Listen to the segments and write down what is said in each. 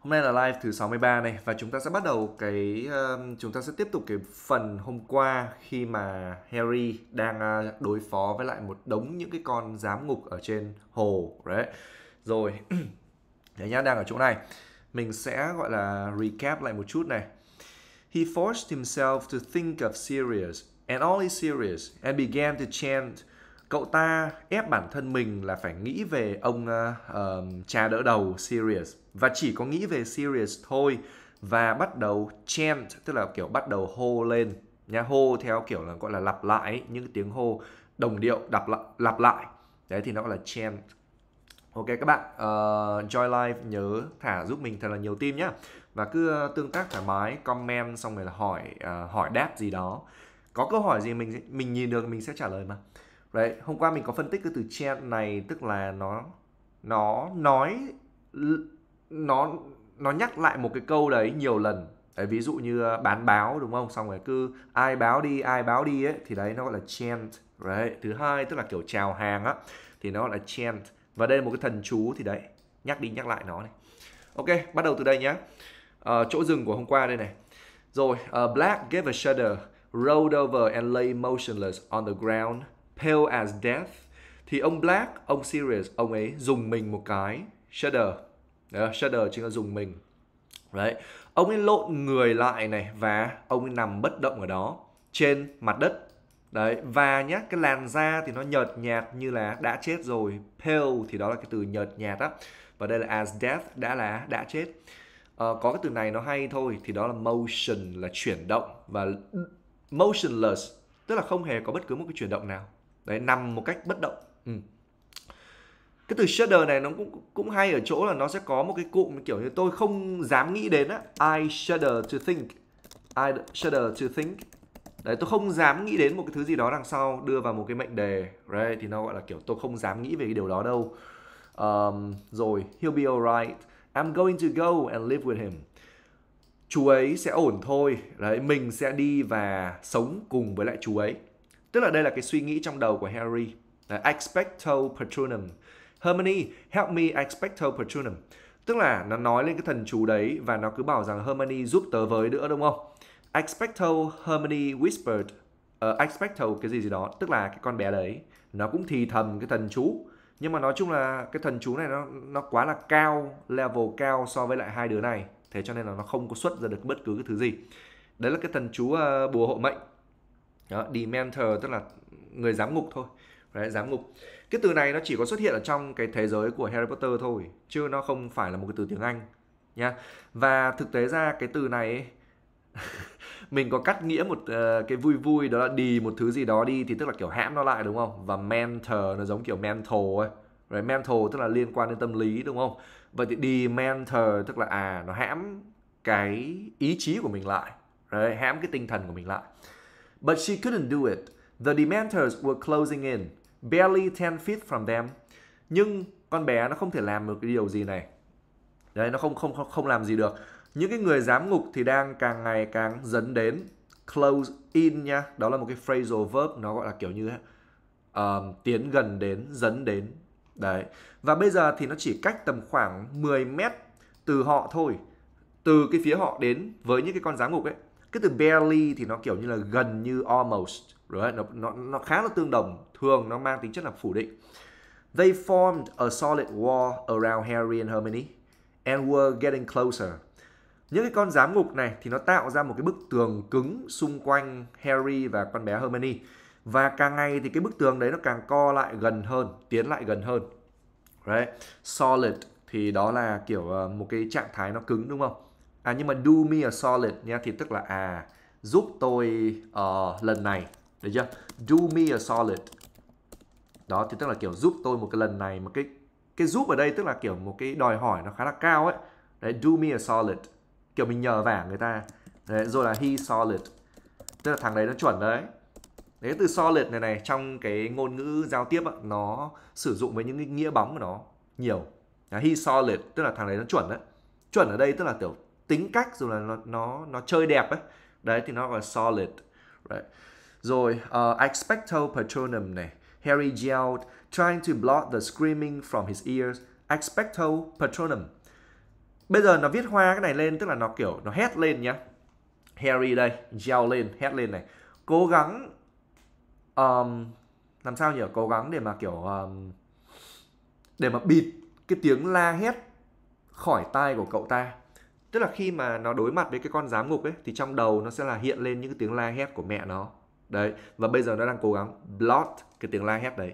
Hôm nay là live thứ 63 này và chúng ta sẽ bắt đầu cái uh, chúng ta sẽ tiếp tục cái phần hôm qua khi mà Harry đang uh, đối phó với lại một đống những cái con giám ngục ở trên hồ đấy. Rồi. Đấy nhá, đang ở chỗ này. Mình sẽ gọi là recap lại một chút này. He forced himself to think of Sirius and only Sirius and began to chant cậu ta ép bản thân mình là phải nghĩ về ông uh, um, cha đỡ đầu Sirius và chỉ có nghĩ về serious thôi và bắt đầu chant tức là kiểu bắt đầu hô lên nha hô theo kiểu là gọi là lặp lại những tiếng hô đồng điệu lặp lại lặp lại đấy thì nó gọi là chant ok các bạn uh, joy live nhớ thả giúp mình thật là nhiều tim nhá và cứ ờ, tương tác thoải mái comment xong rồi là hỏi uh, hỏi đáp gì đó có câu hỏi gì mình mình nhìn được mình sẽ trả lời mà đấy hôm qua mình có phân tích cái từ chant này tức là nó nó nói nó nó nhắc lại một cái câu đấy nhiều lần đấy, ví dụ như à, bán báo đúng không xong rồi cứ ai báo đi ai báo đi ấy thì đấy nó gọi là chant right thứ hai tức là kiểu chào hàng á thì nó gọi là chant và đây là một cái thần chú thì đấy nhắc đi nhắc lại nó này ok bắt đầu từ đây nhé uh, ờ, chỗ dừng của hôm qua đây này rồi uh, black gave a shudder rolled over and lay motionless on the ground pale as death thì ông black ông serious ông ấy dùng mình một cái shudder Đấy, shader chính là dùng mình đấy ông ấy lộn người lại này và ông ấy nằm bất động ở đó trên mặt đất đấy và nhá cái làn da thì nó nhợt nhạt như là đã chết rồi pale thì đó là cái từ nhợt nhạt á và đây là as death đã là đã chết ờ, có cái từ này nó hay thôi thì đó là motion là chuyển động và motionless tức là không hề có bất cứ một cái chuyển động nào đấy nằm một cách bất động ừ cái từ shudder này nó cũng cũng hay ở chỗ là nó sẽ có một cái cụm kiểu như tôi không dám nghĩ đến á I shudder to think I shudder to think đấy tôi không dám nghĩ đến một cái thứ gì đó đằng sau đưa vào một cái mệnh đề right thì nó gọi là kiểu tôi không dám nghĩ về cái điều đó đâu um, rồi he'll be alright I'm going to go and live with him chú ấy sẽ ổn thôi đấy mình sẽ đi và sống cùng với lại chú ấy tức là đây là cái suy nghĩ trong đầu của Harry đấy, expecto patronum Harmony help me expecto patronum. Tức là nó nói lên cái thần chú đấy và nó cứ bảo rằng Harmony giúp tớ với nữa đúng không? Expecto Harmony whispered uh, ờ, expecto cái gì gì đó, tức là cái con bé đấy nó cũng thì thầm cái thần chú. Nhưng mà nói chung là cái thần chú này nó nó quá là cao, level cao so với lại hai đứa này, thế cho nên là nó không có xuất ra được bất cứ cái thứ gì. Đấy là cái thần chú uh, bùa hộ mệnh. Đó, Dementor tức là người giám ngục thôi. Đấy, giám ngục cái từ này nó chỉ có xuất hiện ở trong cái thế giới của Harry Potter thôi chứ nó không phải là một cái từ tiếng Anh nha và thực tế ra cái từ này mình có cắt nghĩa một uh, cái vui vui đó là đi một thứ gì đó đi thì tức là kiểu hãm nó lại đúng không và mentor nó giống kiểu mentor ấy rồi mental tức là liên quan đến tâm lý đúng không vậy thì đi mentor tức là à nó hãm cái ý chí của mình lại rồi hãm cái tinh thần của mình lại but she couldn't do it the dementors were closing in barely 10 feet from them nhưng con bé nó không thể làm được cái điều gì này đấy nó không không không làm gì được những cái người giám ngục thì đang càng ngày càng dẫn đến close in nha đó là một cái phrasal verb nó gọi là kiểu như uh, tiến gần đến dẫn đến đấy và bây giờ thì nó chỉ cách tầm khoảng 10 mét từ họ thôi từ cái phía họ đến với những cái con giám ngục ấy cái từ barely thì nó kiểu như là gần như almost right? nó, nó, nó khá là tương đồng thường nó mang tính chất là phủ định They formed a solid wall around Harry and Hermione and were getting closer. Những cái con giám ngục này thì nó tạo ra một cái bức tường cứng xung quanh Harry và con bé Hermione. Và càng ngày thì cái bức tường đấy nó càng co lại gần hơn, tiến lại gần hơn. Right. Solid thì đó là kiểu ờ, một cái trạng thái nó cứng đúng không? À nhưng mà do me a solid nha thì tức là à giúp tôi uh, lần này được chưa? Do me a solid. Đó thì tức là kiểu giúp tôi một cái lần này mà cái cái giúp ở đây tức là kiểu một cái đòi hỏi nó khá là cao ấy. Đấy do me a solid. Kiểu mình nhờ vả người ta. Đấy, rồi là he solid. Tức là thằng đấy nó chuẩn đấy. Đấy từ solid này này trong cái ngôn ngữ giao tiếp ấy, nó sử dụng với những cái nghĩa bóng của nó nhiều. Là he solid tức là thằng đấy nó chuẩn đấy. Chuẩn ở đây tức là kiểu tính cách rồi là nó nó nó chơi đẹp ấy. Đấy thì nó gọi solid. Right. Rồi uh, expecto patronum này, Harry yelled, trying to block the screaming from his ears, expecto patronum. Bây giờ nó viết hoa cái này lên, tức là nó kiểu nó hét lên nhá. Harry đây, yell lên, hét lên này. Cố gắng um, làm sao nhỉ? Cố gắng để mà kiểu um, để mà bịt cái tiếng la hét khỏi tai của cậu ta tức là khi mà nó đối mặt với cái con giám ngục ấy thì trong đầu nó sẽ là hiện lên những cái tiếng la hét của mẹ nó đấy và bây giờ nó đang cố gắng blot cái tiếng la hét đấy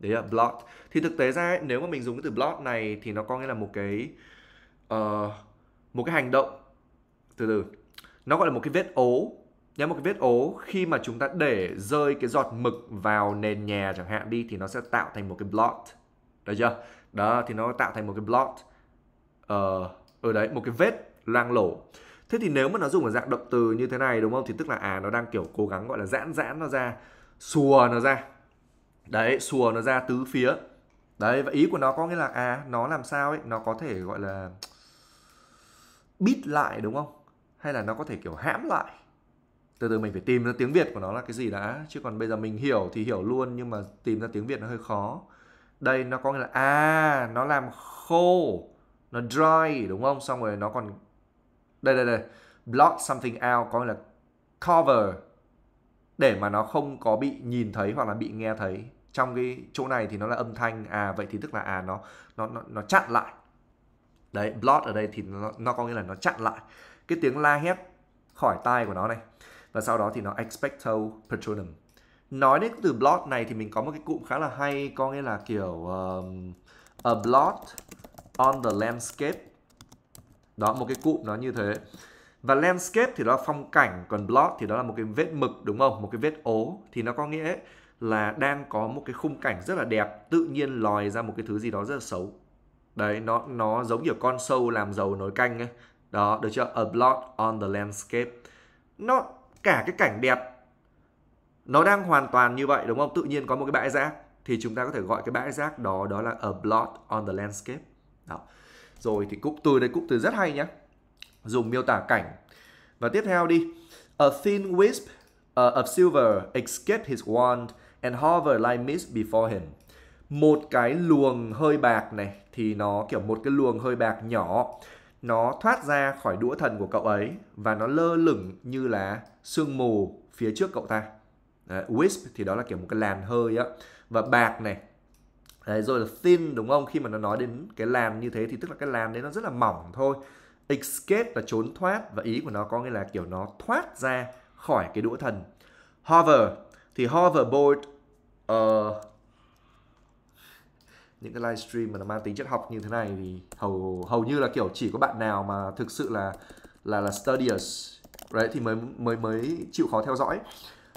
đấy là blot thì thực tế ra ấy, nếu mà mình dùng cái từ blot này thì nó có nghĩa là một cái uh, một cái hành động từ từ nó gọi là một cái vết ố nhá một cái vết ố khi mà chúng ta để rơi cái giọt mực vào nền nhà chẳng hạn đi thì nó sẽ tạo thành một cái blot được chưa đó thì nó tạo thành một cái blot ở uh, ở đấy một cái vết loang lổ thế thì nếu mà nó dùng ở dạng động từ như thế này đúng không thì tức là à nó đang kiểu cố gắng gọi là giãn giãn nó ra xùa nó ra đấy xùa nó ra tứ phía đấy và ý của nó có nghĩa là à nó làm sao ấy nó có thể gọi là bít lại đúng không hay là nó có thể kiểu hãm lại từ từ mình phải tìm ra tiếng việt của nó là cái gì đã chứ còn bây giờ mình hiểu thì hiểu luôn nhưng mà tìm ra tiếng việt nó hơi khó đây nó có nghĩa là à nó làm khô nó dry đúng không xong rồi nó còn đây đây đây block something out có nghĩa là cover để mà nó không có bị nhìn thấy hoặc là bị nghe thấy trong cái chỗ này thì nó là âm thanh à vậy thì tức là à nó nó nó, nó chặn lại đấy block ở đây thì nó, nó có nghĩa là nó chặn lại cái tiếng la hét khỏi tai của nó này và sau đó thì nó expecto patronum nói đến từ block này thì mình có một cái cụm khá là hay có nghĩa là kiểu um, a blot on the landscape đó một cái cụm nó như thế và landscape thì đó là phong cảnh còn blot thì đó là một cái vết mực đúng không một cái vết ố thì nó có nghĩa là đang có một cái khung cảnh rất là đẹp tự nhiên lòi ra một cái thứ gì đó rất là xấu đấy nó nó giống như con sâu làm dầu nối canh ấy đó được chưa a blot on the landscape nó cả cái cảnh đẹp nó đang hoàn toàn như vậy đúng không tự nhiên có một cái bãi rác thì chúng ta có thể gọi cái bãi rác đó đó là a blot on the landscape đó rồi thì cụm từ đây cụm từ rất hay nhé. Dùng miêu tả cảnh. Và tiếp theo đi. A thin wisp uh, of silver escaped his wand and hovered like mist before him. Một cái luồng hơi bạc này thì nó kiểu một cái luồng hơi bạc nhỏ nó thoát ra khỏi đũa thần của cậu ấy và nó lơ lửng như là sương mù phía trước cậu ta. Đấy, wisp thì đó là kiểu một cái làn hơi á và bạc này đấy rồi là thin đúng không khi mà nó nói đến cái làn như thế thì tức là cái làn đấy nó rất là mỏng thôi escape là trốn thoát và ý của nó có nghĩa là kiểu nó thoát ra khỏi cái đũa thần hover thì hoverboard uh, ờ, những cái livestream mà nó mang tính chất học như thế này thì hầu hầu như là kiểu chỉ có bạn nào mà thực sự là là là studious đấy thì mới mới mới chịu khó theo dõi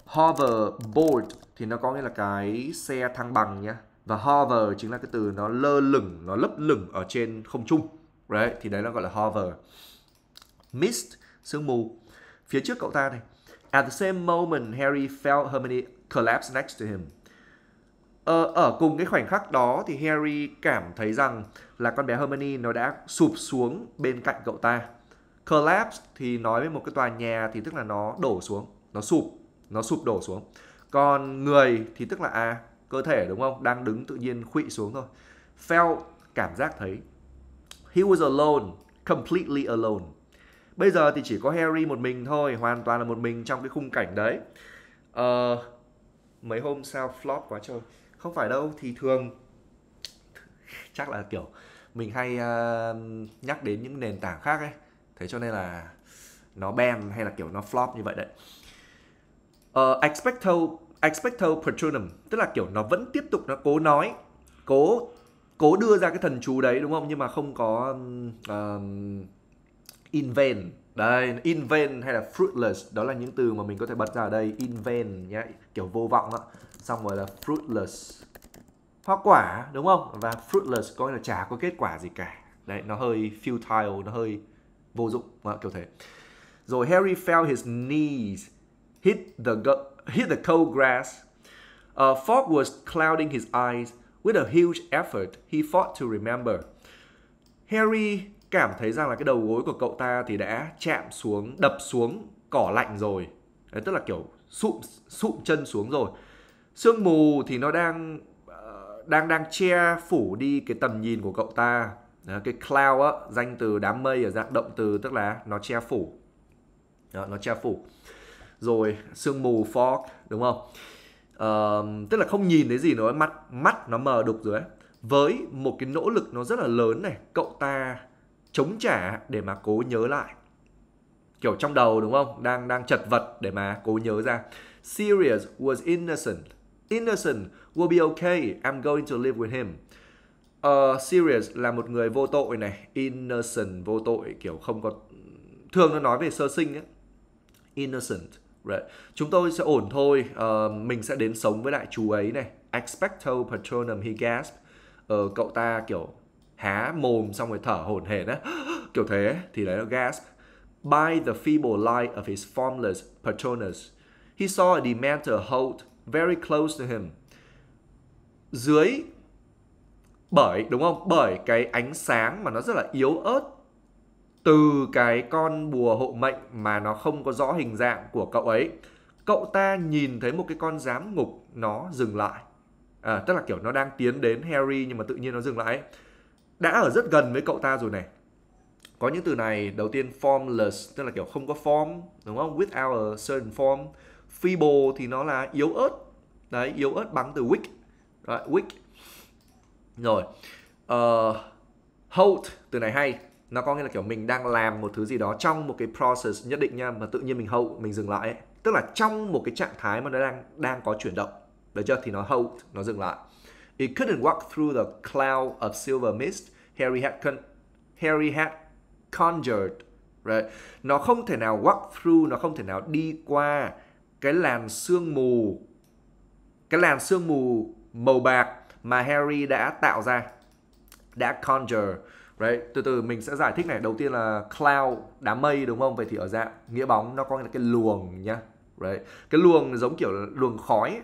hoverboard thì nó có nghĩa là cái xe thăng bằng nhá và hover chính là cái từ nó lơ lửng nó lấp lửng ở trên không trung đấy thì đấy là gọi là hover mist sương mù phía trước cậu ta này at the same moment Harry felt Hermione collapse next to him ờ, ở cùng cái khoảnh khắc đó thì Harry cảm thấy rằng là con bé Hermione nó đã sụp xuống bên cạnh cậu ta collapse thì nói với một cái tòa nhà thì tức là nó đổ xuống nó sụp nó sụp đổ xuống còn người thì tức là à cơ thể đúng không đang đứng tự nhiên khuỵu xuống thôi felt cảm giác thấy he was alone completely alone bây giờ thì chỉ có Harry một mình thôi hoàn toàn là một mình trong cái khung cảnh đấy uh, mấy hôm sau flop quá trời không phải đâu thì thường chắc là kiểu mình hay uh, nhắc đến những nền tảng khác ấy thế cho nên là nó ban hay là kiểu nó flop như vậy đấy uh, expecto expecto patronum tức là kiểu nó vẫn tiếp tục nó cố nói cố cố đưa ra cái thần chú đấy đúng không nhưng mà không có um, in đây invent hay là fruitless đó là những từ mà mình có thể bật ra ở đây invent nhé kiểu vô vọng đó xong rồi là fruitless hoa quả đúng không và fruitless coi là chả có kết quả gì cả đấy nó hơi futile nó hơi vô dụng đó vâng, kiểu thế rồi Harry fell his knees hit the hit the cold grass. Uh, fog was clouding his eyes. With a huge effort, he fought to remember. Harry cảm thấy rằng là cái đầu gối của cậu ta thì đã chạm xuống, đập xuống cỏ lạnh rồi. Đấy, tức là kiểu sụm sụm chân xuống rồi. Sương mù thì nó đang ờ, đang đang che phủ đi cái tầm nhìn của cậu ta. Đó, cái cloud á, danh từ đám mây ở dạng động từ tức là nó che phủ. Đó, nó che phủ rồi sương mù fog đúng không uh, tức là không nhìn thấy gì nữa mắt mắt nó mờ đục rồi ấy với một cái nỗ lực nó rất là lớn này cậu ta chống trả để mà cố nhớ lại kiểu trong đầu đúng không đang đang chật vật để mà cố nhớ ra serious was innocent innocent will be okay I'm going to live with him uh, ờ, serious là một người vô tội này innocent vô tội kiểu không có thường nó nói về sơ sinh ấy innocent Right. Chúng tôi sẽ ổn thôi. Uh, mình sẽ đến sống với lại chú ấy này. Expecto patronum he gasp. Uh, ờ, cậu ta kiểu há mồm xong rồi thở hổn hển á. kiểu thế thì đấy là gasp. By the feeble light of his formless patronus, he saw a dementor hold very close to him. Dưới bởi đúng không? Bởi cái ánh sáng mà nó rất là yếu ớt từ cái con bùa hộ mệnh mà nó không có rõ hình dạng của cậu ấy cậu ta nhìn thấy một cái con giám ngục nó dừng lại à, tức là kiểu nó đang tiến đến Harry nhưng mà tự nhiên nó dừng lại đã ở rất gần với cậu ta rồi này có những từ này đầu tiên formless tức là kiểu không có form đúng không without a certain form feeble thì nó là yếu ớt đấy yếu ớt bằng từ weak right, weak rồi uh, ờ, hold từ này hay nó có nghĩa là kiểu mình đang làm một thứ gì đó trong một cái process nhất định nha mà tự nhiên mình hậu mình dừng lại ấy. tức là trong một cái trạng thái mà nó đang đang có chuyển động được chưa thì nó hậu nó dừng lại it couldn't walk through the cloud of silver mist Harry had con Harry had conjured right? nó không thể nào walk through nó không thể nào đi qua cái làn sương mù cái làn sương mù màu bạc mà Harry đã tạo ra đã conjure Đấy, từ từ mình sẽ giải thích này. Đầu tiên là cloud, đám mây đúng không? Vậy thì ở dạng nghĩa bóng nó có là cái luồng nhá. Đấy, cái luồng giống kiểu luồng khói.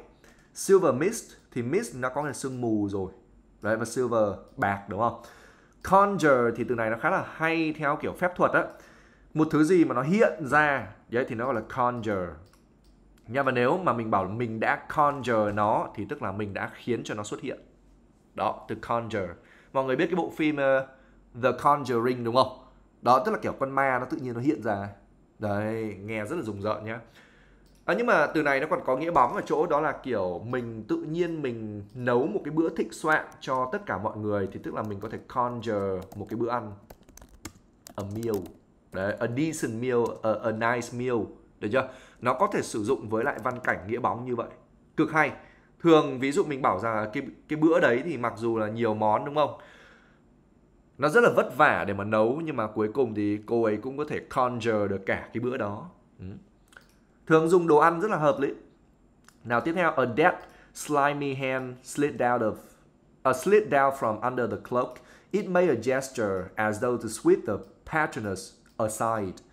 Silver mist thì mist nó có là sương mù rồi. Đấy và silver bạc đúng không? Conjure thì từ này nó khá là hay theo kiểu phép thuật á. Một thứ gì mà nó hiện ra, đấy thì nó gọi là conjure. Nha và nếu mà mình bảo mình đã conjure nó thì tức là mình đã khiến cho nó xuất hiện. Đó, từ conjure. Mọi người biết cái bộ phim uh, The Conjuring đúng không? Đó tức là kiểu con ma nó tự nhiên nó hiện ra. Đấy, nghe rất là rùng rợn nhá. À, nhưng mà từ này nó còn có nghĩa bóng ở chỗ đó là kiểu mình tự nhiên mình nấu một cái bữa thịnh soạn cho tất cả mọi người thì tức là mình có thể conjure một cái bữa ăn a meal đấy a decent meal a, a nice meal được chưa nó có thể sử dụng với lại văn cảnh nghĩa bóng như vậy cực hay thường ví dụ mình bảo rằng cái cái bữa đấy thì mặc dù là nhiều món đúng không nó rất là vất vả để mà nấu nhưng mà cuối cùng thì cô ấy cũng có thể conjure được cả cái bữa đó ừ. thường dùng đồ ăn rất là hợp lý nào tiếp theo a dead slimy hand slid out of a slid down from under the cloak it made a gesture as though to sweep the patroness aside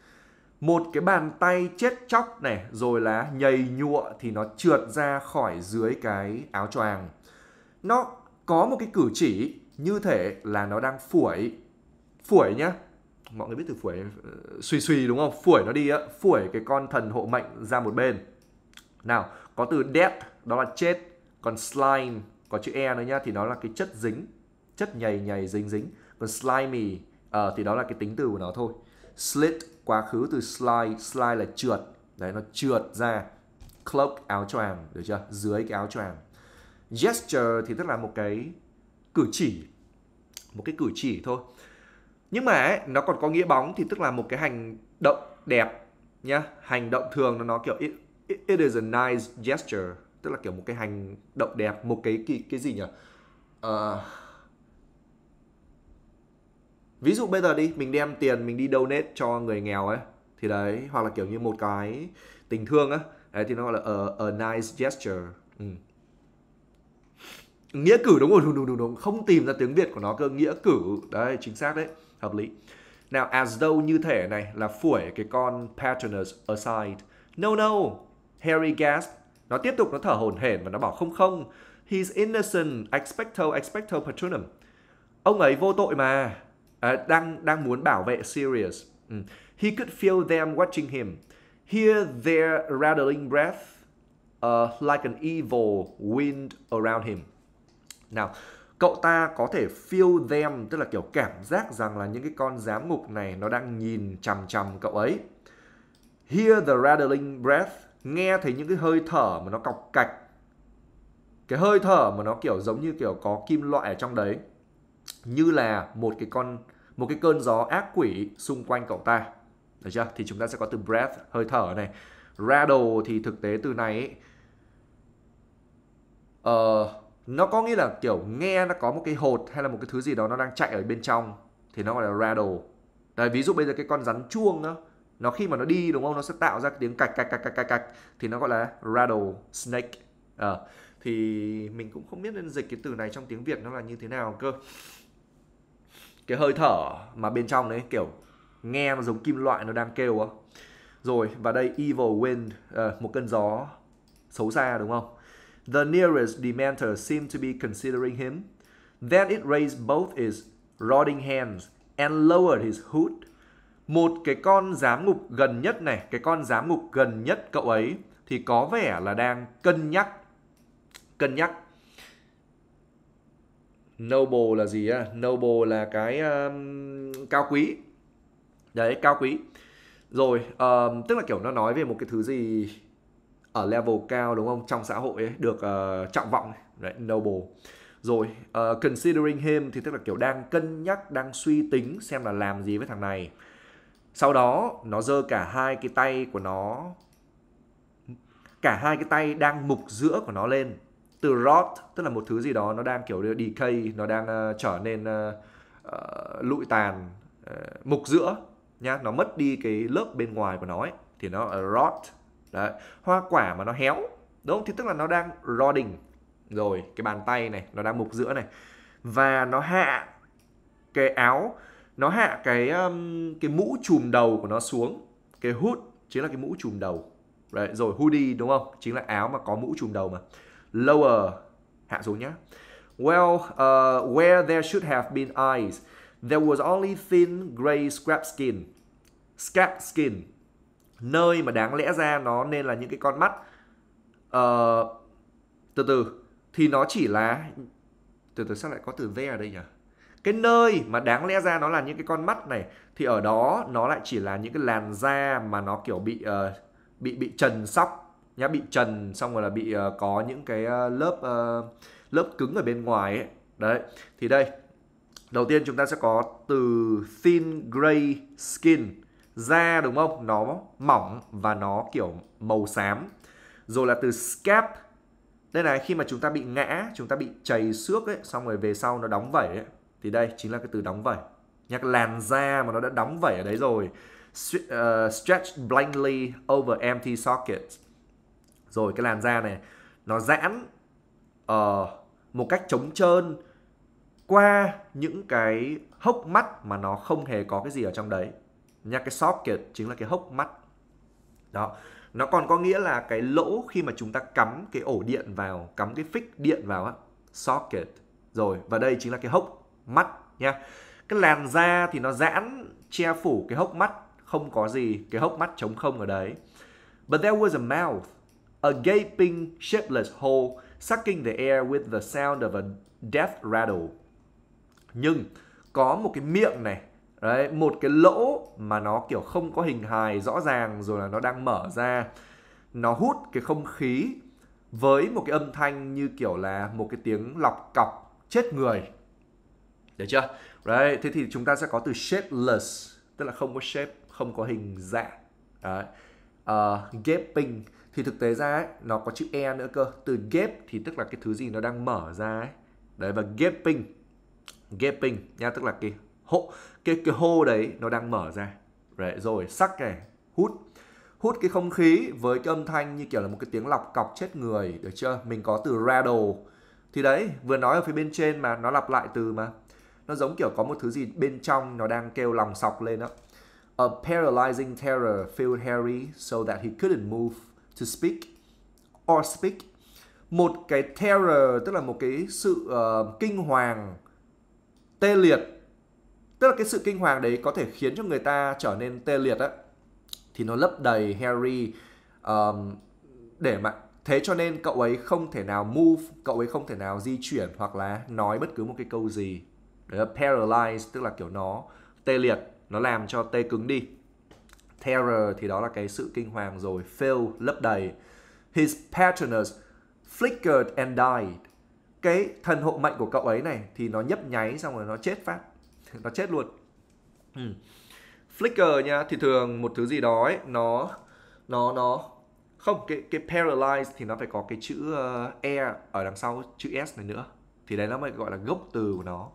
một cái bàn tay chết chóc này rồi là nhầy nhụa thì nó trượt ra khỏi dưới cái áo choàng nó có một cái cử chỉ như thể là nó đang phủi phủi nhá mọi người biết từ phủi ờ, suy suy đúng không phủi nó đi á phủi cái con thần hộ mệnh ra một bên nào có từ death đó là chết còn slime có chữ e nữa nhá thì nó là cái chất dính chất nhầy nhầy dính dính còn slimy uh, thì đó là cái tính từ của nó thôi slit quá khứ từ slide slide là trượt đấy nó trượt ra cloak áo choàng được chưa dưới cái áo choàng gesture thì tức là một cái cử chỉ một cái cử chỉ thôi nhưng mà ấy, nó còn có nghĩa bóng thì tức là một cái hành động đẹp nhá hành động thường nó nó kiểu it, it, is a nice gesture tức là kiểu một cái hành động đẹp một cái cái, cái gì nhỉ uh, ờ, ví dụ bây giờ đi mình đem tiền mình đi donate cho người nghèo ấy thì đấy hoặc là kiểu như một cái tình thương á thì nó gọi là a, a nice gesture ừ nghĩa cử đúng rồi đúng đúng đúng đúng không tìm ra tiếng việt của nó cơ nghĩa cử đấy chính xác đấy hợp lý nào as though như thể này là phủi cái con patronus aside no no Harry gasp. nó tiếp tục nó thở hổn hển và nó bảo không không he's innocent expecto expecto patronum ông ấy vô tội mà à, đang đang muốn bảo vệ Sirius ừ. he could feel them watching him hear their rattling breath uh, like an evil wind around him nào, cậu ta có thể feel them, tức là kiểu cảm giác rằng là những cái con giám ngục này nó đang nhìn chằm chằm cậu ấy. Hear the rattling breath, nghe thấy những cái hơi thở mà nó cọc cạch. Cái hơi thở mà nó kiểu giống như kiểu có kim loại ở trong đấy. Như là một cái con một cái cơn gió ác quỷ xung quanh cậu ta. Được chưa? Thì chúng ta sẽ có từ breath, hơi thở này. Rattle thì thực tế từ này ấy, uh, nó có nghĩa là kiểu nghe nó có một cái hột hay là một cái thứ gì đó nó đang chạy ở bên trong thì nó gọi là rattle đấy ví dụ bây giờ cái con rắn chuông đó, nó khi mà nó đi đúng không nó sẽ tạo ra cái tiếng cạch cạch cạch cạch cạch cạch thì nó gọi là rattle snake à, thì mình cũng không biết nên dịch cái từ này trong tiếng việt nó là như thế nào cơ cái hơi thở mà bên trong đấy kiểu nghe nó giống kim loại nó đang kêu á rồi và đây evil wind à, một cơn gió xấu xa đúng không The nearest Dementor seemed to be considering him. Then it raised both its rotting hands and lowered his hood. Một cái con giám ngục gần nhất này, cái con giám ngục gần nhất cậu ấy thì có vẻ là đang cân nhắc. Cân nhắc. Noble là gì á? Noble là cái um, cao quý. Đấy, cao quý. Rồi, um, tức là kiểu nó nói về một cái thứ gì ở level cao đúng không trong xã hội ấy được uh, trọng vọng này. Đấy, noble rồi uh, considering him thì tức là kiểu đang cân nhắc đang suy tính xem là làm gì với thằng này sau đó nó giơ cả hai cái tay của nó cả hai cái tay đang mục giữa của nó lên từ rot tức là một thứ gì đó nó đang kiểu decay nó đang uh, trở nên uh, uh, lụi tàn uh, mục giữa nhá nó mất đi cái lớp bên ngoài của nó ấy thì nó rot Đấy. hoa quả mà nó héo đúng không thì tức là nó đang rotting rồi cái bàn tay này nó đang mục giữa này và nó hạ cái áo nó hạ cái um, cái mũ chùm đầu của nó xuống cái hood chính là cái mũ chùm đầu Đấy, rồi hoodie đúng không chính là áo mà có mũ chùm đầu mà lower hạ xuống nhá well uh, where there should have been eyes there was only thin gray scrap skin scrap skin nơi mà đáng lẽ ra nó nên là những cái con mắt uh, từ từ thì nó chỉ là từ từ sao lại có từ there ở đây nhỉ cái nơi mà đáng lẽ ra nó là những cái con mắt này thì ở đó nó lại chỉ là những cái làn da mà nó kiểu bị uh, bị bị trần sóc nhá bị trần xong rồi là bị uh, có những cái uh, lớp uh, lớp cứng ở bên ngoài ấy đấy thì đây đầu tiên chúng ta sẽ có từ thin gray skin da đúng không nó mỏng và nó kiểu màu xám rồi là từ scap đây này khi mà chúng ta bị ngã chúng ta bị chảy xước ấy xong rồi về sau nó đóng vẩy ấy, thì đây chính là cái từ đóng vẩy nhắc làn da mà nó đã đóng vẩy ở đấy rồi ờ, stretch blindly over empty sockets rồi cái làn da này nó giãn uh, một cách trống trơn qua những cái hốc mắt mà nó không hề có cái gì ở trong đấy nha cái socket chính là cái hốc mắt đó nó còn có nghĩa là cái lỗ khi mà chúng ta cắm cái ổ điện vào cắm cái phích điện vào á socket rồi và đây chính là cái hốc mắt nha cái làn da thì nó giãn che phủ cái hốc mắt không có gì cái hốc mắt trống không ở đấy but there was a mouth a gaping shapeless hole sucking the air with the sound of a death rattle nhưng có một cái miệng này đấy một cái lỗ mà nó kiểu không có hình hài rõ ràng rồi là nó đang mở ra nó hút cái không khí với một cái âm thanh như kiểu là một cái tiếng lọc cọc chết người được chưa đấy thế thì chúng ta sẽ có từ shapeless tức là không có shape không có hình dạng đấy. Uh, gaping thì thực tế ra ấy, nó có chữ e nữa cơ từ gap thì tức là cái thứ gì nó đang mở ra ấy đấy và gaping gaping nha tức là cái hộ cái cái hô đấy nó đang mở ra right. rồi sắc này hút hút cái không khí với cái âm thanh như kiểu là một cái tiếng lọc cọc chết người được chưa mình có từ rattle thì đấy vừa nói ở phía bên trên mà nó lặp lại từ mà nó giống kiểu có một thứ gì bên trong nó đang kêu lòng sọc lên đó a paralyzing terror filled harry so that he couldn't move to speak or speak một cái terror tức là một cái sự uh, kinh hoàng tê liệt tức là cái sự kinh hoàng đấy có thể khiến cho người ta trở nên tê liệt á thì nó lấp đầy Harry um, để mà thế cho nên cậu ấy không thể nào move cậu ấy không thể nào di chuyển hoặc là nói bất cứ một cái câu gì đấy là paralyzed tức là kiểu nó tê liệt nó làm cho tê cứng đi terror thì đó là cái sự kinh hoàng rồi fill lấp đầy his patronus flickered and died cái thần hộ mệnh của cậu ấy này thì nó nhấp nháy xong rồi nó chết phát nó chết luôn ừ. Flickr nha thì thường một thứ gì đó ấy, nó nó nó không cái cái paralyze thì nó phải có cái chữ uh, e ở đằng sau chữ s này nữa thì đấy nó mới gọi là gốc từ của nó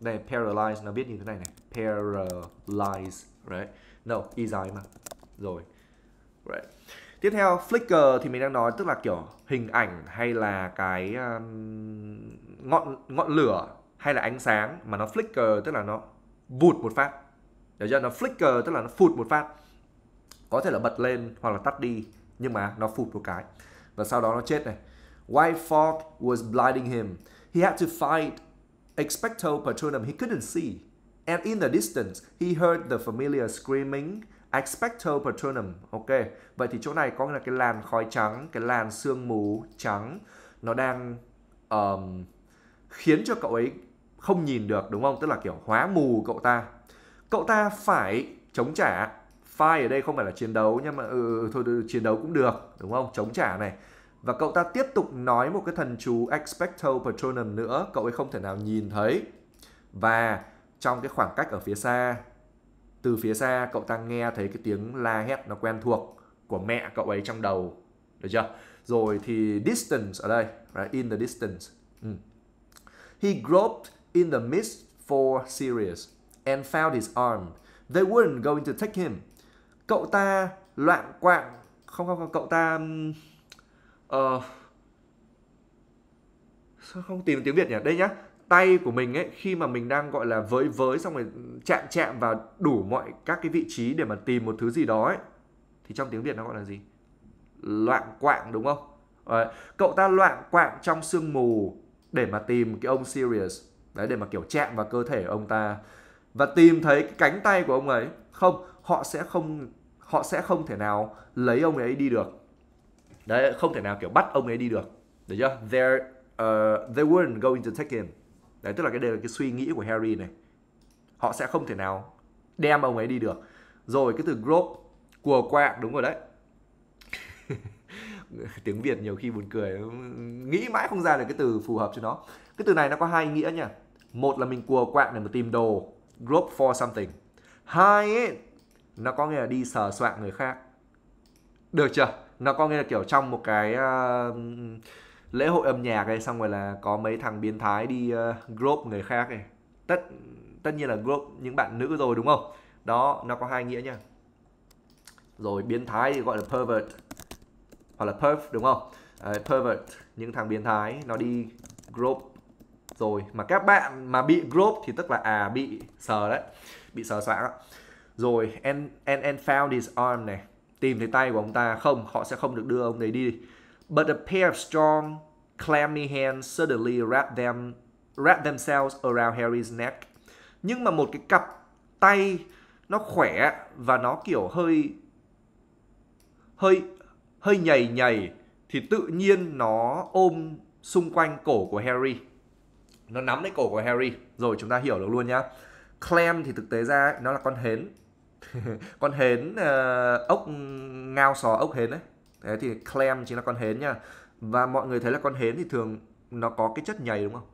đây paralyze nó viết như thế này này paralyze right no y dài mà rồi right tiếp theo flicker thì mình đang nói tức là kiểu hình ảnh hay là cái um, ngọn ngọn lửa hay là ánh sáng mà nó flicker tức là nó vụt một phát để cho nó flicker tức là nó phụt một phát có thể là bật lên hoặc là tắt đi nhưng mà nó phụt một cái và sau đó nó chết này white fog was blinding him he had to fight expecto patronum he couldn't see and in the distance he heard the familiar screaming expecto patronum ok vậy thì chỗ này có nghĩa là cái làn khói trắng cái làn sương mù trắng nó đang um, khiến cho cậu ấy không nhìn được đúng không? Tức là kiểu hóa mù cậu ta. Cậu ta phải chống trả. Fight ở đây không phải là chiến đấu nhưng mà ừ, ừ, ừ thôi chiến đấu cũng được đúng không? Chống trả này. Và cậu ta tiếp tục nói một cái thần chú Expecto Patronum nữa, cậu ấy không thể nào nhìn thấy. Và trong cái khoảng cách ở phía xa, từ phía xa cậu ta nghe thấy cái tiếng la hét nó quen thuộc của mẹ cậu ấy trong đầu. Được chưa? Rồi thì distance ở đây, right? in the distance. Ừ. He groped in the midst for Sirius and found his arm. They weren't going to take him. Cậu ta loạn quạng. Không không không, cậu ta... Uh, sao không tìm tiếng Việt nhỉ? Đây nhá. Tay của mình ấy, khi mà mình đang gọi là với với xong rồi chạm chạm vào đủ mọi các cái vị trí để mà tìm một thứ gì đó ấy. Thì trong tiếng Việt nó gọi là gì? Loạn quạng đúng không? Đấy. Cậu ta loạn quạng trong sương mù để mà tìm cái ông Sirius đấy để mà kiểu chạm vào cơ thể ông ta và tìm thấy cái cánh tay của ông ấy không họ sẽ không họ sẽ không thể nào lấy ông ấy đi được đấy không thể nào kiểu bắt ông ấy đi được được chưa there uh, they weren't going to take him đấy tức là cái đề là cái suy nghĩ của Harry này họ sẽ không thể nào đem ông ấy đi được rồi cái từ grope cùa quạng đúng rồi đấy tiếng Việt nhiều khi buồn cười nghĩ mãi không ra được cái từ phù hợp cho nó cái từ này nó có hai nghĩa nha một là mình cua quạng để mà tìm đồ group for something hai ấy nó có nghĩa là đi sờ soạn người khác được chưa nó có nghĩa là kiểu trong một cái uh, lễ hội âm nhạc ấy xong rồi là có mấy thằng biến thái đi uh, ờ, grope người khác này tất tất nhiên là group những bạn nữ rồi đúng không đó nó có hai nghĩa nha rồi biến thái thì gọi là pervert hoặc là perv đúng không uh, pervert những thằng biến thái nó đi group rồi mà các bạn mà bị group thì tức là à bị sờ đấy bị sờ soạn đó. rồi and, and and found his arm này tìm thấy tay của ông ta không họ sẽ không được đưa ông đấy đi but a pair of strong clammy hands suddenly wrapped them wrapped themselves around Harry's neck nhưng mà một cái cặp tay nó khỏe và nó kiểu hơi hơi hơi nhầy nhầy thì tự nhiên nó ôm xung quanh cổ của Harry nó nắm lấy cổ của Harry rồi chúng ta hiểu được luôn nhá Clem thì thực tế ra nó là con hến con hến uh, ốc ngao sò ốc hến đấy thế thì Clem chính là con hến nha và mọi người thấy là con hến thì thường nó có cái chất nhầy đúng không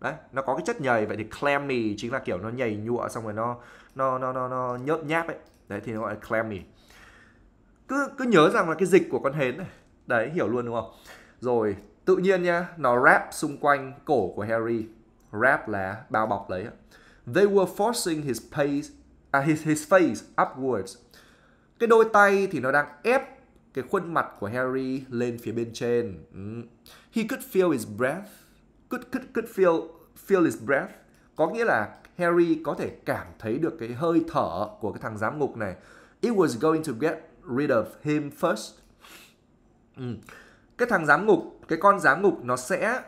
đấy nó có cái chất nhầy vậy thì clammy chính là kiểu nó nhầy nhụa xong rồi nó nó nó nó, nó nhớp nháp ấy đấy thì nó gọi là clammy cứ cứ nhớ rằng là cái dịch của con hến này đấy hiểu luôn đúng không rồi tự nhiên nha nó wrap xung quanh cổ của Harry wrap là bao bọc lấy they were forcing his face à, his his face upwards cái đôi tay thì nó đang ép cái khuôn mặt của Harry lên phía bên trên ừ. he could feel his breath could could could feel feel his breath có nghĩa là Harry có thể cảm thấy được cái hơi thở của cái thằng giám ngục này it was going to get rid of him first ừ cái thằng giám ngục cái con giám ngục nó sẽ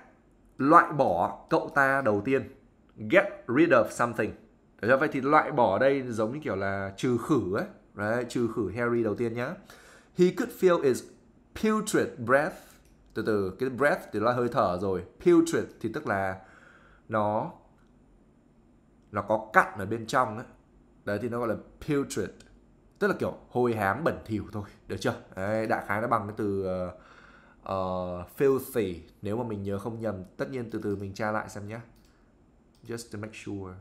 loại bỏ cậu ta đầu tiên get rid of something Đấy, vậy thì loại bỏ đây giống như kiểu là trừ khử ấy Đấy, trừ khử Harry đầu tiên nhá he could feel his putrid breath từ từ cái breath thì là hơi thở rồi putrid thì tức là nó nó có cặn ở bên trong ấy. đấy thì nó gọi là putrid tức là kiểu hôi hám bẩn thỉu thôi được chưa đấy, đại khái nó bằng cái từ uh, uh, filthy nếu mà mình nhớ không nhầm tất nhiên từ từ mình tra lại xem nhé just to make sure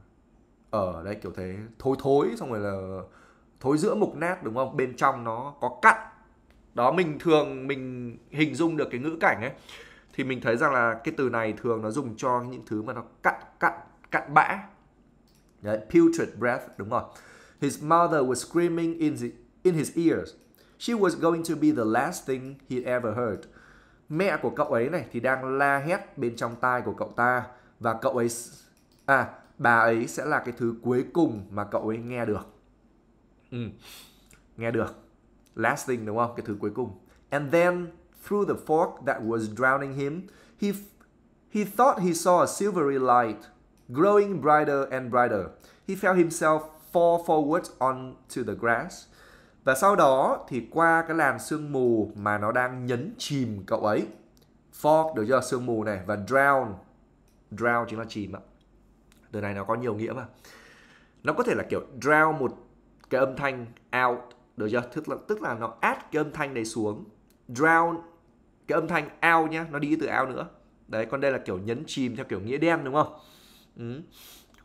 ở ờ, đây kiểu thế thối thối xong rồi là thối giữa mục nát đúng không bên trong nó có cặn đó mình thường mình hình dung được cái ngữ cảnh ấy thì mình thấy rằng là cái từ này thường nó dùng cho những thứ mà nó cặn cặn cặn bã Đấy, putrid breath đúng không his mother was screaming in the, in his ears she was going to be the last thing he ever heard Mẹ của cậu ấy này thì đang la hét bên trong tai của cậu ta và cậu ấy à bà ấy sẽ là cái thứ cuối cùng mà cậu ấy nghe được. Ừ. Nghe được. Last thing đúng không? Cái thứ cuối cùng. And then through the fog that was drowning him, he he thought he saw a silvery light growing brighter and brighter. He felt himself fall forward onto the grass. Và sau đó thì qua cái làn sương mù mà nó đang nhấn chìm cậu ấy. Fog được chưa sương mù này và drown. Drown chính là chìm ạ. Từ này nó có nhiều nghĩa mà. Nó có thể là kiểu drown một cái âm thanh out được chưa? Tức là tức là nó add cái âm thanh này xuống. Drown cái âm thanh out nhá, nó đi từ out nữa. Đấy, còn đây là kiểu nhấn chìm theo kiểu nghĩa đen đúng không? Ừ.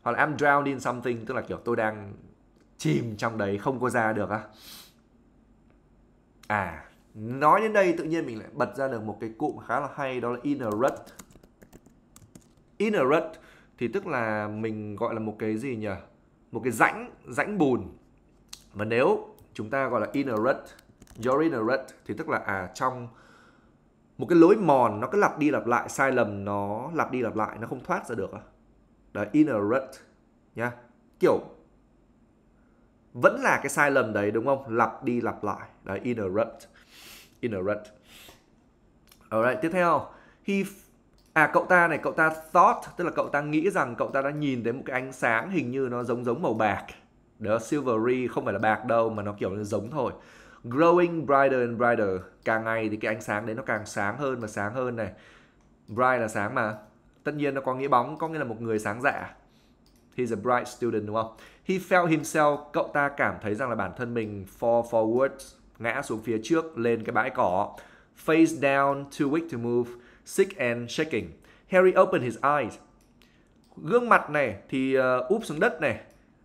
Hoặc là I'm drowning something tức là kiểu tôi đang chìm trong đấy không có ra được á. À? à nói đến đây tự nhiên mình lại bật ra được một cái cụm khá là hay đó là inner rut inner rut thì tức là mình gọi là một cái gì nhỉ một cái rãnh rãnh bùn và nếu chúng ta gọi là inner rut your inner rut thì tức là à trong một cái lối mòn nó cứ lặp đi lặp lại sai lầm nó lặp đi lặp lại nó không thoát ra được à? là inner rut nhá kiểu vẫn là cái sai lầm đấy đúng không lặp đi lặp lại đấy interrupt interrupt alright tiếp theo he à cậu ta này cậu ta thought tức là cậu ta nghĩ rằng cậu ta đã nhìn thấy một cái ánh sáng hình như nó giống giống màu bạc đó silvery không phải là bạc đâu mà nó kiểu như giống thôi growing brighter and brighter càng ngày thì cái ánh sáng đấy nó càng sáng hơn và sáng hơn này bright là sáng mà tất nhiên nó có nghĩa bóng có nghĩa là một người sáng dạ He's a bright student đúng không? He felt himself, cậu ta cảm thấy rằng là bản thân mình fall forward, ngã xuống phía trước lên cái bãi cỏ. Face down, too weak to move, sick and shaking. Harry opened his eyes. Gương mặt này thì uh, úp xuống đất này,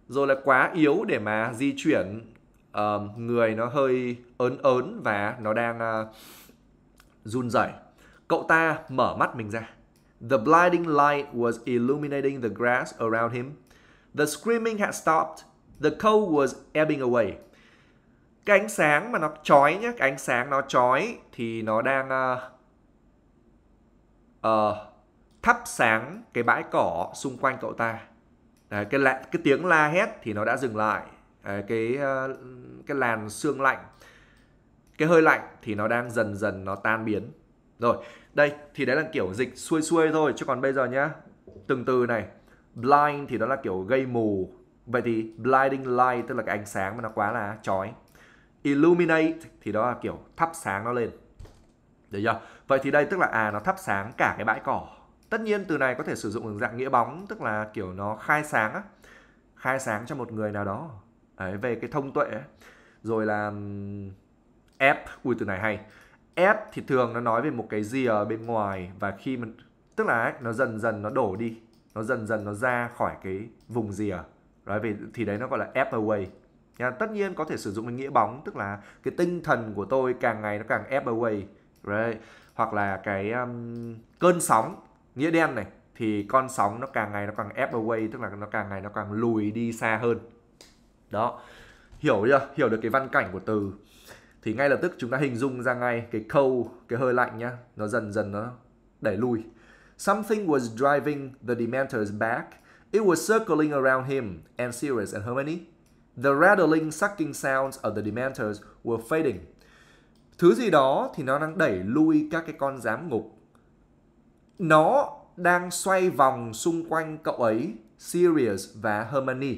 rồi là quá yếu để mà di chuyển. Uh, người nó hơi ớn ớn và nó đang uh, run rẩy. Cậu ta mở mắt mình ra The blinding light was illuminating the grass around him. The screaming had stopped. The cold was ebbing away. Cái ánh sáng mà nó chói nhé, cái ánh sáng nó chói thì nó đang uh, uh, thắp sáng cái bãi cỏ xung quanh cậu ta. Đấy, cái la, cái tiếng la hét thì nó đã dừng lại. Đấy, cái uh, cái làn sương lạnh, cái hơi lạnh thì nó đang dần dần nó tan biến. Rồi, đây thì đấy là kiểu dịch xuôi xuôi thôi chứ còn bây giờ nhá từng từ này blind thì đó là kiểu gây mù vậy thì blinding light tức là cái ánh sáng mà nó quá là chói illuminate thì đó là kiểu thắp sáng nó lên được chưa vậy thì đây tức là à nó thắp sáng cả cái bãi cỏ tất nhiên từ này có thể sử dụng ở dạng nghĩa bóng tức là kiểu nó khai sáng á khai sáng cho một người nào đó Đấy, về cái thông tuệ ấy. rồi là ép ui từ này hay S thì thường nó nói về một cái gì ở bên ngoài và khi mình tức là ấy, nó dần dần nó đổ đi, nó dần dần nó ra khỏi cái vùng rìa. À? nói về thì đấy nó gọi là ép away. Nha, tất nhiên có thể sử dụng cái nghĩa bóng tức là cái tinh thần của tôi càng ngày nó càng ép away. Right. Hoặc là cái um, cơn sóng nghĩa đen này thì con sóng nó càng ngày nó càng ép away tức là nó càng ngày nó càng lùi đi xa hơn. Đó. Hiểu chưa? Hiểu được cái văn cảnh của từ thì ngay lập tức chúng ta hình dung ra ngay cái câu cái hơi lạnh nhá nó dần dần nó đẩy lui something was driving the dementors back it was circling around him and Sirius and Hermione the rattling sucking sounds of the dementors were fading thứ gì đó thì nó đang đẩy lui các cái con giám ngục nó đang xoay vòng xung quanh cậu ấy Sirius và Hermione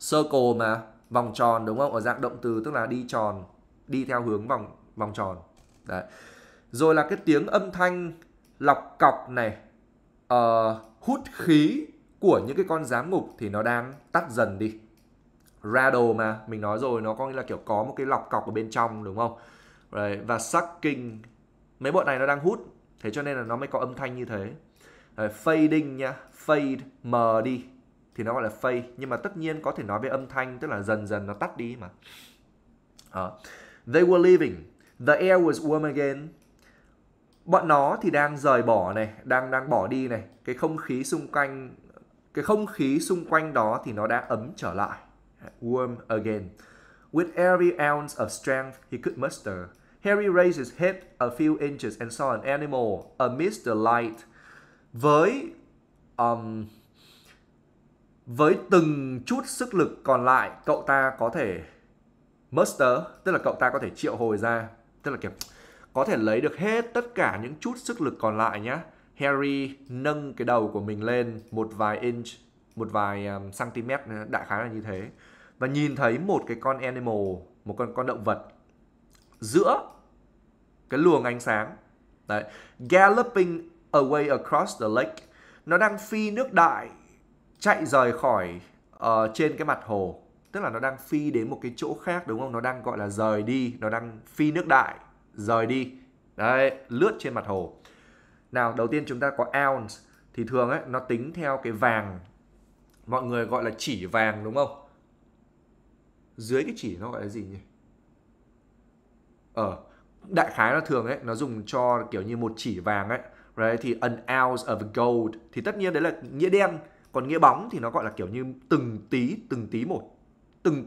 circle mà vòng tròn đúng không ở dạng động từ tức là đi tròn đi theo hướng vòng vòng tròn đấy rồi là cái tiếng âm thanh lọc cọc này uh, hút khí của những cái con giám mục thì nó đang tắt dần đi rattle mà mình nói rồi nó có nghĩa là kiểu có một cái lọc cọc ở bên trong đúng không Đấy, và sucking mấy bọn này nó đang hút thế cho nên là nó mới có âm thanh như thế Đấy, fading nhá fade mờ đi thì nó gọi là fade nhưng mà tất nhiên có thể nói về âm thanh tức là dần dần nó tắt đi mà à. They were leaving. The air was warm again. Bọn nó thì đang rời bỏ này, đang đang bỏ đi này. Cái không khí xung quanh cái không khí xung quanh đó thì nó đã ấm trở lại. Warm again. With every ounce of strength he could muster, Harry raised his head a few inches and saw an animal amidst the light. Với um, với từng chút sức lực còn lại, cậu ta có thể muster tức là cậu ta có thể triệu hồi ra tức là kiểu có thể lấy được hết tất cả những chút sức lực còn lại nhá Harry nâng cái đầu của mình lên một vài inch một vài um, cm đại khái là như thế và nhìn thấy một cái con animal một con con động vật giữa cái luồng ánh sáng đấy galloping away across the lake nó đang phi nước đại chạy rời khỏi uh, trên cái mặt hồ tức là nó đang phi đến một cái chỗ khác đúng không nó đang gọi là rời đi nó đang phi nước đại rời đi đấy lướt trên mặt hồ nào đầu tiên chúng ta có ounce thì thường ấy nó tính theo cái vàng mọi người gọi là chỉ vàng đúng không dưới cái chỉ nó gọi là gì nhỉ ở ờ, đại khái nó thường ấy nó dùng cho kiểu như một chỉ vàng ấy right? thì an ounce of gold thì tất nhiên đấy là nghĩa đen còn nghĩa bóng thì nó gọi là kiểu như từng tí từng tí một từng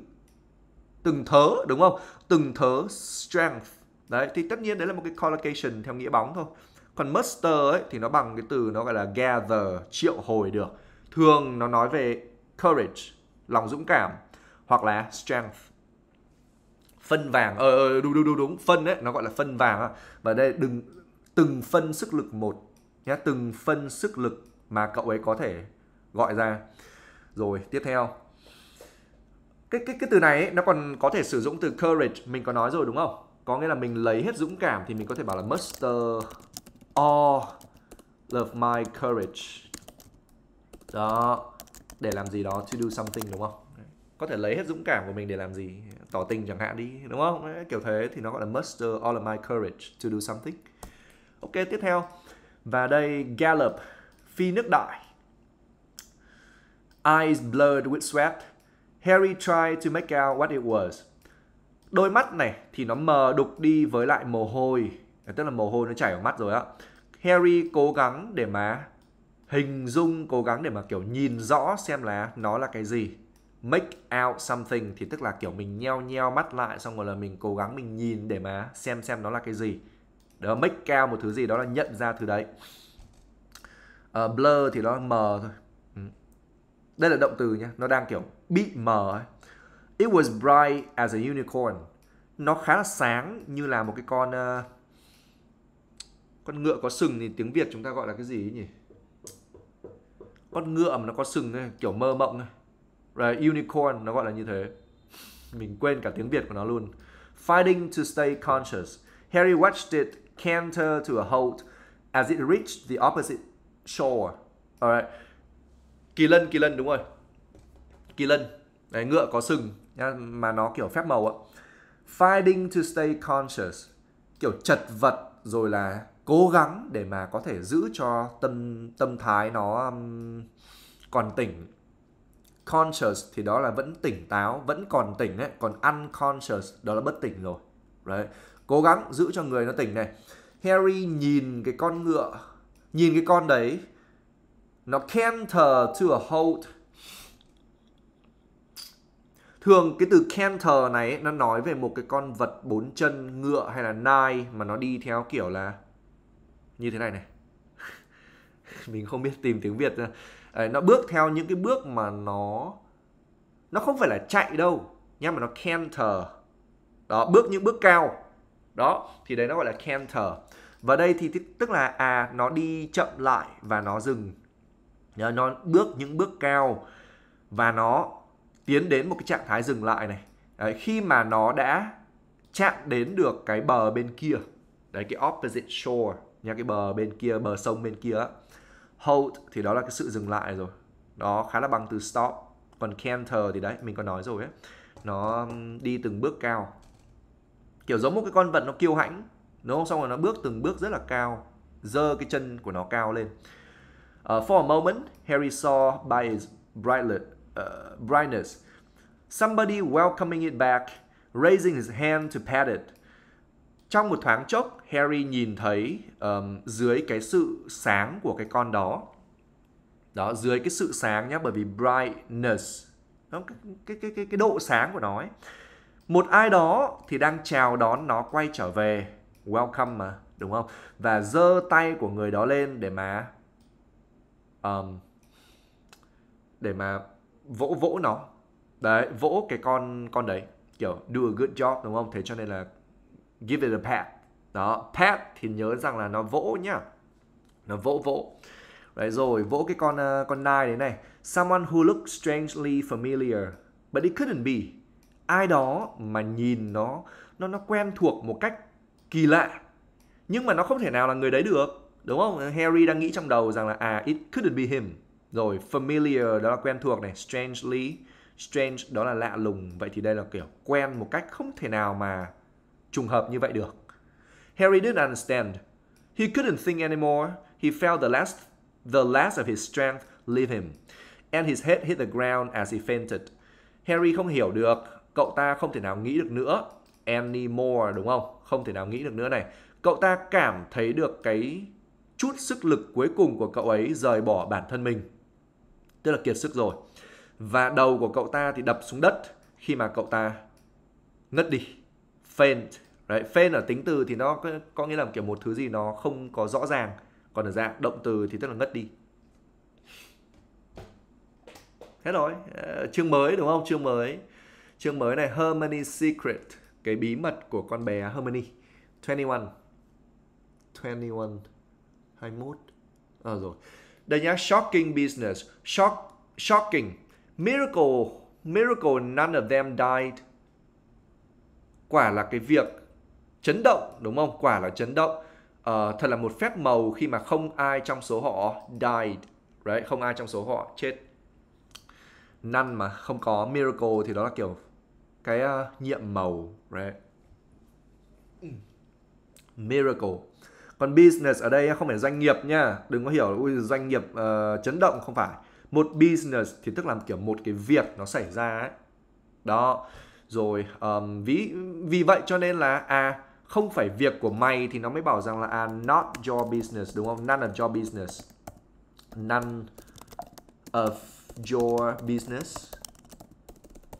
từng thớ đúng không từng thớ strength đấy thì tất nhiên đấy là một cái collocation theo nghĩa bóng thôi còn muster ấy thì nó bằng cái từ nó gọi là gather triệu hồi được thường nó nói về courage lòng dũng cảm hoặc là strength phân vàng ờ, ờ đúng đúng đúng đúng phân đấy nó gọi là phân vàng và đây đừng từng phân sức lực một nhé từng phân sức lực mà cậu ấy có thể gọi ra rồi tiếp theo cái cái cái từ này ấy, nó còn có thể sử dụng từ courage mình có nói rồi đúng không có nghĩa là mình lấy hết dũng cảm thì mình có thể bảo là muster all of my courage đó để làm gì đó to do something đúng không có thể lấy hết dũng cảm của mình để làm gì tỏ tình chẳng hạn đi đúng không kiểu thế thì nó gọi là muster all of my courage to do something ok tiếp theo và đây gallop phi nước đại eyes blurred with sweat Harry tried to make out what it was. Đôi mắt này thì nó mờ đục đi với lại mồ hôi, à, tức là mồ hôi nó chảy vào mắt rồi á. Harry cố gắng để mà hình dung, cố gắng để mà kiểu nhìn rõ xem là nó là cái gì. Make out something thì tức là kiểu mình nheo nheo mắt lại xong rồi là mình cố gắng mình nhìn để mà xem xem nó là cái gì. Đó, make out một thứ gì đó là nhận ra thứ đấy. Uh, blur thì nó mờ thôi. Ừ. Đây là động từ nhé, nó đang kiểu bị mờ It was bright as a unicorn. Nó khá là sáng như là một cái con uh, con ngựa có sừng thì tiếng Việt chúng ta gọi là cái gì ấy nhỉ? Con ngựa mà nó có sừng này, kiểu mơ mộng này. Rồi unicorn nó gọi là như thế. Mình quên cả tiếng Việt của nó luôn. Fighting to stay conscious, Harry watched it canter to a halt as it reached the opposite shore. Alright. Kỳ lân, kỳ lân đúng rồi kỳ lân đấy, ngựa có sừng nhá, mà nó kiểu phép màu ạ fighting to stay conscious kiểu chật vật rồi là cố gắng để mà có thể giữ cho tâm tâm thái nó um, còn tỉnh conscious thì đó là vẫn tỉnh táo vẫn còn tỉnh ấy còn unconscious đó là bất tỉnh rồi đấy cố gắng giữ cho người nó tỉnh này Harry nhìn cái con ngựa nhìn cái con đấy nó canter to a halt thường cái từ canter này nó nói về một cái con vật bốn chân ngựa hay là nai mà nó đi theo kiểu là như thế này này mình không biết tìm tiếng việt nữa. À, nó bước theo những cái bước mà nó nó không phải là chạy đâu nhá mà nó canter đó bước những bước cao đó thì đấy nó gọi là canter và đây thì tức là à nó đi chậm lại và nó dừng nó bước những bước cao và nó tiến đến một cái trạng thái dừng lại này đấy, khi mà nó đã chạm đến được cái bờ bên kia đấy cái opposite shore nha cái bờ bên kia bờ sông bên kia hold thì đó là cái sự dừng lại rồi nó khá là bằng từ stop còn canter thì đấy mình có nói rồi ấy nó đi từng bước cao kiểu giống một cái con vật nó kiêu hãnh đúng không xong rồi nó bước từng bước rất là cao dơ cái chân của nó cao lên uh, for a moment Harry saw by his brightlet uh, brightness. Somebody welcoming it back, raising his hand to pat it. Trong một thoáng chốc, Harry nhìn thấy um, dưới cái sự sáng của cái con đó. Đó, dưới cái sự sáng nhé, bởi vì brightness, đó, cái, cái, cái, cái, cái độ sáng của nó ấy. Một ai đó thì đang chào đón nó quay trở về. Welcome mà, đúng không? Và giơ tay của người đó lên để mà um, để mà vỗ vỗ nó đấy vỗ cái con con đấy kiểu do a good job đúng không thế cho nên là give it a pat đó pat thì nhớ rằng là nó vỗ nhá nó vỗ vỗ đấy rồi vỗ cái con uh, con nai đấy này someone who looks strangely familiar but it couldn't be ai đó mà nhìn nó nó nó quen thuộc một cách kỳ lạ nhưng mà nó không thể nào là người đấy được đúng không Harry đang nghĩ trong đầu rằng là à it couldn't be him rồi familiar đó là quen thuộc này, strangely, strange đó là lạ lùng. Vậy thì đây là kiểu quen một cách không thể nào mà trùng hợp như vậy được. Harry didn't understand. He couldn't think anymore. He felt the last the last of his strength leave him and his head hit the ground as he fainted. Harry không hiểu được, cậu ta không thể nào nghĩ được nữa anymore đúng không? Không thể nào nghĩ được nữa này. Cậu ta cảm thấy được cái chút sức lực cuối cùng của cậu ấy rời bỏ bản thân mình tức là kiệt sức rồi. Và đầu của cậu ta thì đập xuống đất khi mà cậu ta ngất đi. Faint. Đấy, faint ở tính từ thì nó có, nghĩa là kiểu một thứ gì nó không có rõ ràng. Còn ở dạng động từ thì tức là ngất đi. Hết rồi, ờ, chương mới đúng không? Chương mới. Chương mới này Hermione Secret, cái bí mật của con bé Hermione. 21. 21 21 à rồi đây nhá shocking business shock shocking miracle miracle none of them died quả là cái việc chấn động đúng không quả là chấn động uh, thật là một phép màu khi mà không ai trong số họ died right? không ai trong số họ chết none mà không có miracle thì đó là kiểu cái uh, nhiệm màu right miracle còn business ở đây không phải doanh nghiệp nha đừng có hiểu ui, doanh nghiệp uh, chấn động không phải một business thì tức là kiểu một cái việc nó xảy ra ấy đó rồi um, ví vì vậy cho nên là à không phải việc của mày thì nó mới bảo rằng là à not your business đúng không none of your business none of your business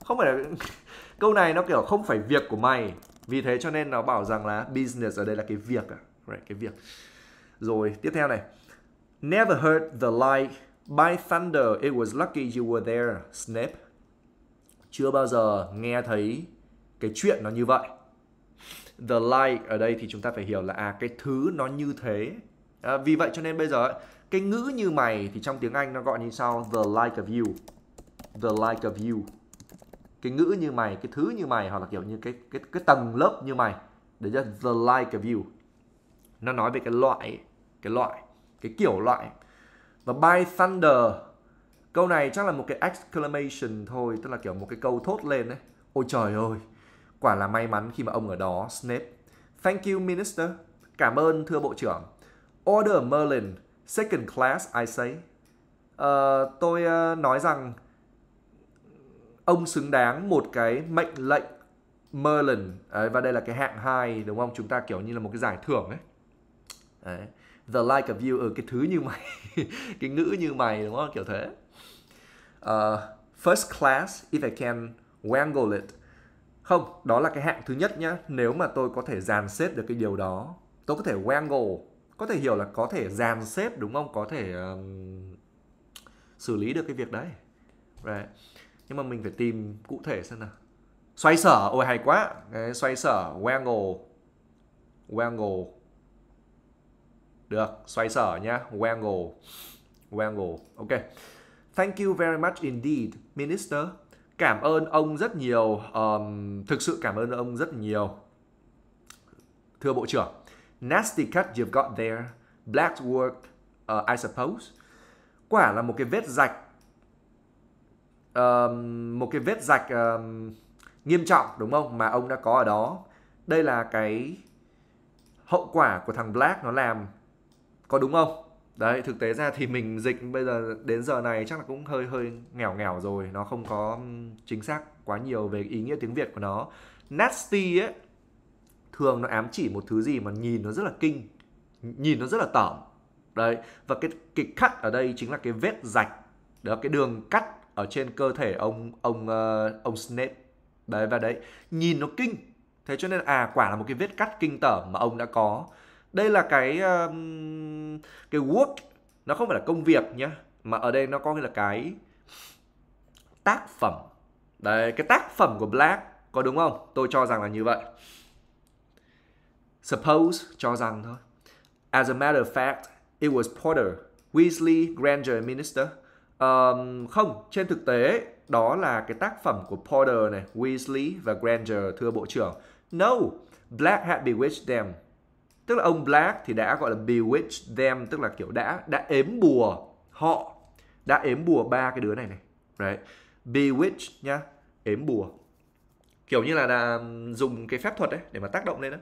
không phải là câu này nó kiểu không phải việc của mày vì thế cho nên nó bảo rằng là business ở đây là cái việc à right, cái việc rồi tiếp theo này never heard the light by thunder it was lucky you were there snap chưa bao giờ nghe thấy cái chuyện nó như vậy the light ở đây thì chúng ta phải hiểu là à cái thứ nó như thế à, vì vậy cho nên bây giờ cái ngữ như mày thì trong tiếng Anh nó gọi như sau the like of you the like of you cái ngữ như mày cái thứ như mày hoặc là kiểu như cái cái cái tầng lớp như mày để cho the like of you nó nói về cái loại cái loại cái kiểu loại và by thunder câu này chắc là một cái exclamation thôi tức là kiểu một cái câu thốt lên đấy ôi trời ơi quả là may mắn khi mà ông ở đó Snape thank you minister cảm ơn thưa bộ trưởng order Merlin second class I say uh, tôi uh, nói rằng ông xứng đáng một cái mệnh lệnh Merlin Đấy, và đây là cái hạng hai đúng không chúng ta kiểu như là một cái giải thưởng ấy Đấy. The like of you, ừ, cái thứ như mày, cái ngữ như mày đúng không? Kiểu thế. Uh, first class if I can wangle it. Không, đó là cái hạng thứ nhất nhá. Nếu mà tôi có thể dàn xếp được cái điều đó, tôi có thể wangle, có thể hiểu là có thể dàn xếp đúng không? Có thể um, xử lý được cái việc đấy. Right. Nhưng mà mình phải tìm cụ thể xem nào. Xoay sở, ôi hay quá. Đấy, xoay sở, wangle. Wangle được, xoay sở nhá. Wangle. Wangle. Ok. Thank you very much indeed, Minister. Cảm ơn ông rất nhiều. Um, thực sự cảm ơn ông rất nhiều. Thưa Bộ trưởng, nasty cut you've got there. Black work, uh, I suppose. Quả là một cái vết rạch. Um, một cái vết rạch um, nghiêm trọng đúng không mà ông đã có ở đó. Đây là cái hậu quả của thằng Black nó làm có đúng không đấy thực tế ra thì mình dịch bây giờ đến giờ này chắc là cũng hơi hơi nghèo nghèo rồi nó không có chính xác quá nhiều về ý nghĩa tiếng việt của nó nasty ấy thường nó ám chỉ một thứ gì mà nhìn nó rất là kinh nhìn nó rất là tởm đấy và cái cái cắt ở đây chính là cái vết rạch đó cái đường cắt ở trên cơ thể ông ông uh, ông Snape đấy và đấy nhìn nó kinh thế cho nên à quả là một cái vết cắt kinh tởm mà ông đã có đây là cái um, cái work nó không phải là công việc nhé mà ở đây nó có nghĩa là cái tác phẩm đấy cái tác phẩm của Black có đúng không tôi cho rằng là như vậy suppose cho rằng thôi as a matter of fact it was Potter Weasley Granger Minister um, không trên thực tế đó là cái tác phẩm của Potter này Weasley và Granger thưa bộ trưởng no Black had bewitched them tức là ông Black thì đã gọi là bewitch them tức là kiểu đã đã ếm bùa họ đã ếm bùa ba cái đứa này này đấy bewitch nhá ếm bùa kiểu như là, là dùng cái phép thuật đấy để mà tác động lên đó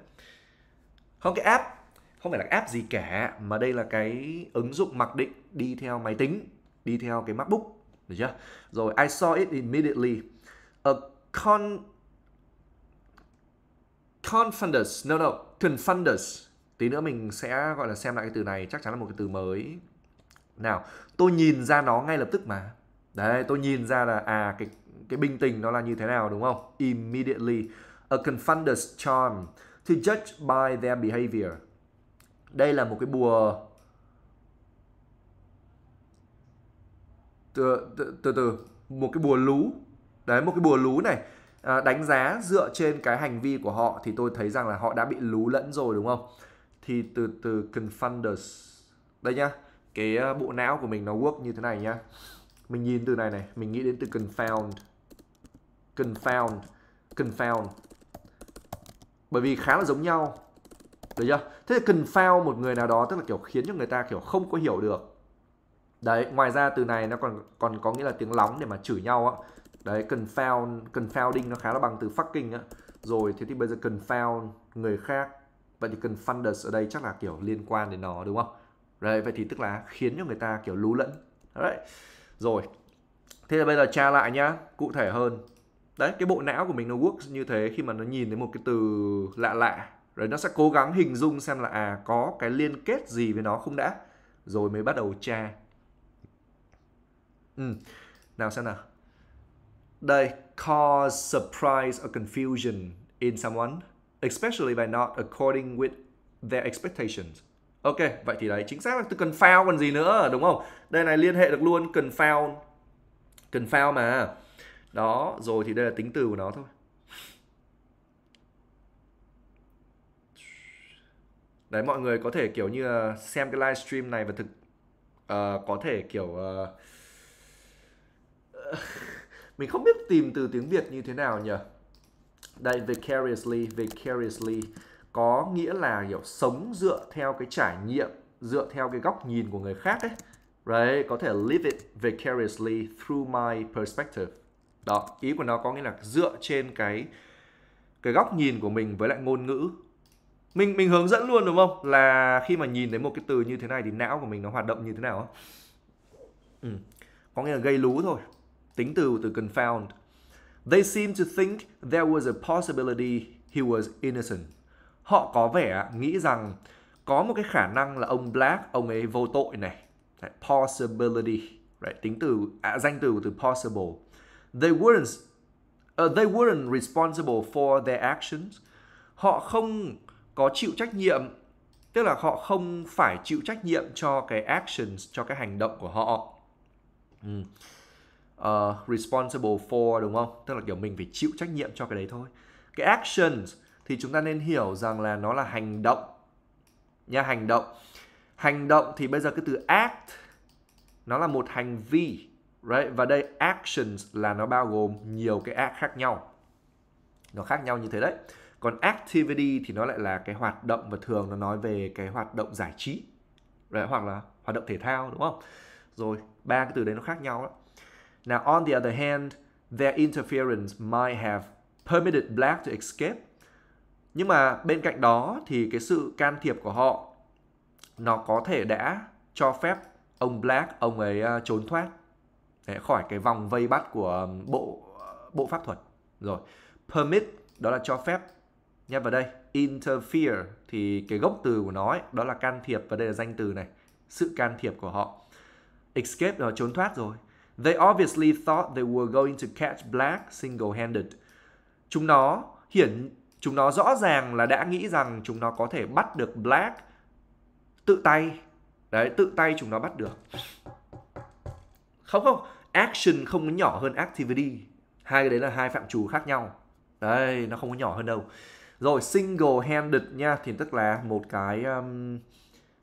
không cái app không phải là app gì cả mà đây là cái ứng dụng mặc định đi theo máy tính đi theo cái macbook được chưa rồi I saw it immediately a con confunders no no confunders tí nữa mình sẽ gọi là xem lại cái từ này chắc chắn là một cái từ mới nào tôi nhìn ra nó ngay lập tức mà đấy tôi nhìn ra là à cái cái binh tình nó là như thế nào đúng không immediately a confunder's charm to judge by their behavior đây là một cái bùa từ từ từ, từ. một cái bùa lú đấy một cái bùa lú này à, đánh giá dựa trên cái hành vi của họ thì tôi thấy rằng là họ đã bị lú lẫn rồi đúng không thì từ từ confounders đây nhá cái ờ, bộ não của mình nó work như thế này nhá mình nhìn từ này này mình nghĩ đến từ confound confound confound bởi vì khá là giống nhau được chưa thế thì confound một người nào đó tức là kiểu khiến cho người ta kiểu không có hiểu được đấy ngoài ra từ này nó còn còn có nghĩa là tiếng lóng để mà chửi nhau á đấy confound confounding nó khá là bằng từ fucking á rồi thế thì bây giờ confound người khác vậy thì cần funders ở đây chắc là kiểu liên quan đến nó đúng không đấy vậy thì tức là khiến cho người ta kiểu lú lẫn đấy rồi thế là bây giờ tra lại nhá cụ thể hơn đấy cái bộ não của mình nó work như thế khi mà nó nhìn thấy một cái từ lạ lạ rồi nó sẽ cố gắng hình dung xem là à có cái liên kết gì với nó không đã rồi mới bắt đầu tra ừ. nào xem nào đây cause surprise or confusion in someone especially by not according with their expectations. Ok, vậy thì đấy chính xác là cần foul còn gì nữa đúng không? Đây này liên hệ được luôn cần foul. Cần foul mà. Đó, rồi thì đây là tính từ của nó thôi. Đấy mọi người có thể kiểu như ờ, xem cái livestream này và thực uh, có thể kiểu uh, mình không biết tìm từ tiếng Việt như thế nào nhỉ? đây vicariously vicariously có nghĩa là hiểu sống dựa theo cái trải nghiệm dựa theo cái góc nhìn của người khác ấy đấy có thể live it vicariously through my perspective đó ý của nó có nghĩa là dựa trên cái cái góc nhìn của mình với lại ngôn ngữ mình mình hướng dẫn luôn đúng không là khi mà nhìn thấy một cái từ như thế này thì não của mình nó hoạt động như thế nào ừ. có nghĩa là gây lú thôi tính từ từ confound They seem to think there was a possibility he was innocent. Họ có vẻ nghĩ rằng có một cái khả năng là ông Black, ông ấy vô tội này. Possibility, right? tính từ, à, danh từ của từ possible. They weren't, uh, they weren't responsible for their actions. Họ không có chịu trách nhiệm, tức là họ không phải chịu trách nhiệm cho cái actions, cho cái hành động của họ. Ừ uh, responsible for đúng không? Tức là kiểu mình phải chịu trách nhiệm cho cái đấy thôi. Cái actions thì chúng ta nên hiểu rằng là nó là hành động. Nha, hành động. Hành động thì bây giờ cái từ act nó là một hành vi. Right? Và đây actions là nó bao gồm nhiều cái act khác nhau. Nó khác nhau như thế đấy. Còn activity thì nó lại là cái hoạt động và thường nó nói về cái hoạt động giải trí. Right? Hoặc là hoạt động thể thao đúng không? Rồi, ba cái từ đấy nó khác nhau đó Now, on the other hand, their interference might have permitted black to escape. Nhưng mà bên cạnh đó thì cái sự can thiệp của họ nó có thể đã cho phép ông Black ông ấy à, trốn thoát để khỏi cái vòng vây bắt của bộ ờ, bộ pháp thuật. Rồi, permit đó là cho phép nhé vào đây interfere thì cái gốc từ của nó ấy, đó là can thiệp và đây là danh từ này sự can thiệp của họ escape là trốn thoát rồi They obviously thought they were going to catch Black single-handed. Chúng nó hiển chúng nó rõ ràng là đã nghĩ rằng chúng nó có thể bắt được Black tự tay. Đấy, tự tay chúng nó bắt được. Không không, action không nhỏ hơn activity. Hai cái đấy là hai phạm trù khác nhau. Đấy, nó không có nhỏ hơn đâu. Rồi single handed nha thì tức là một cái um,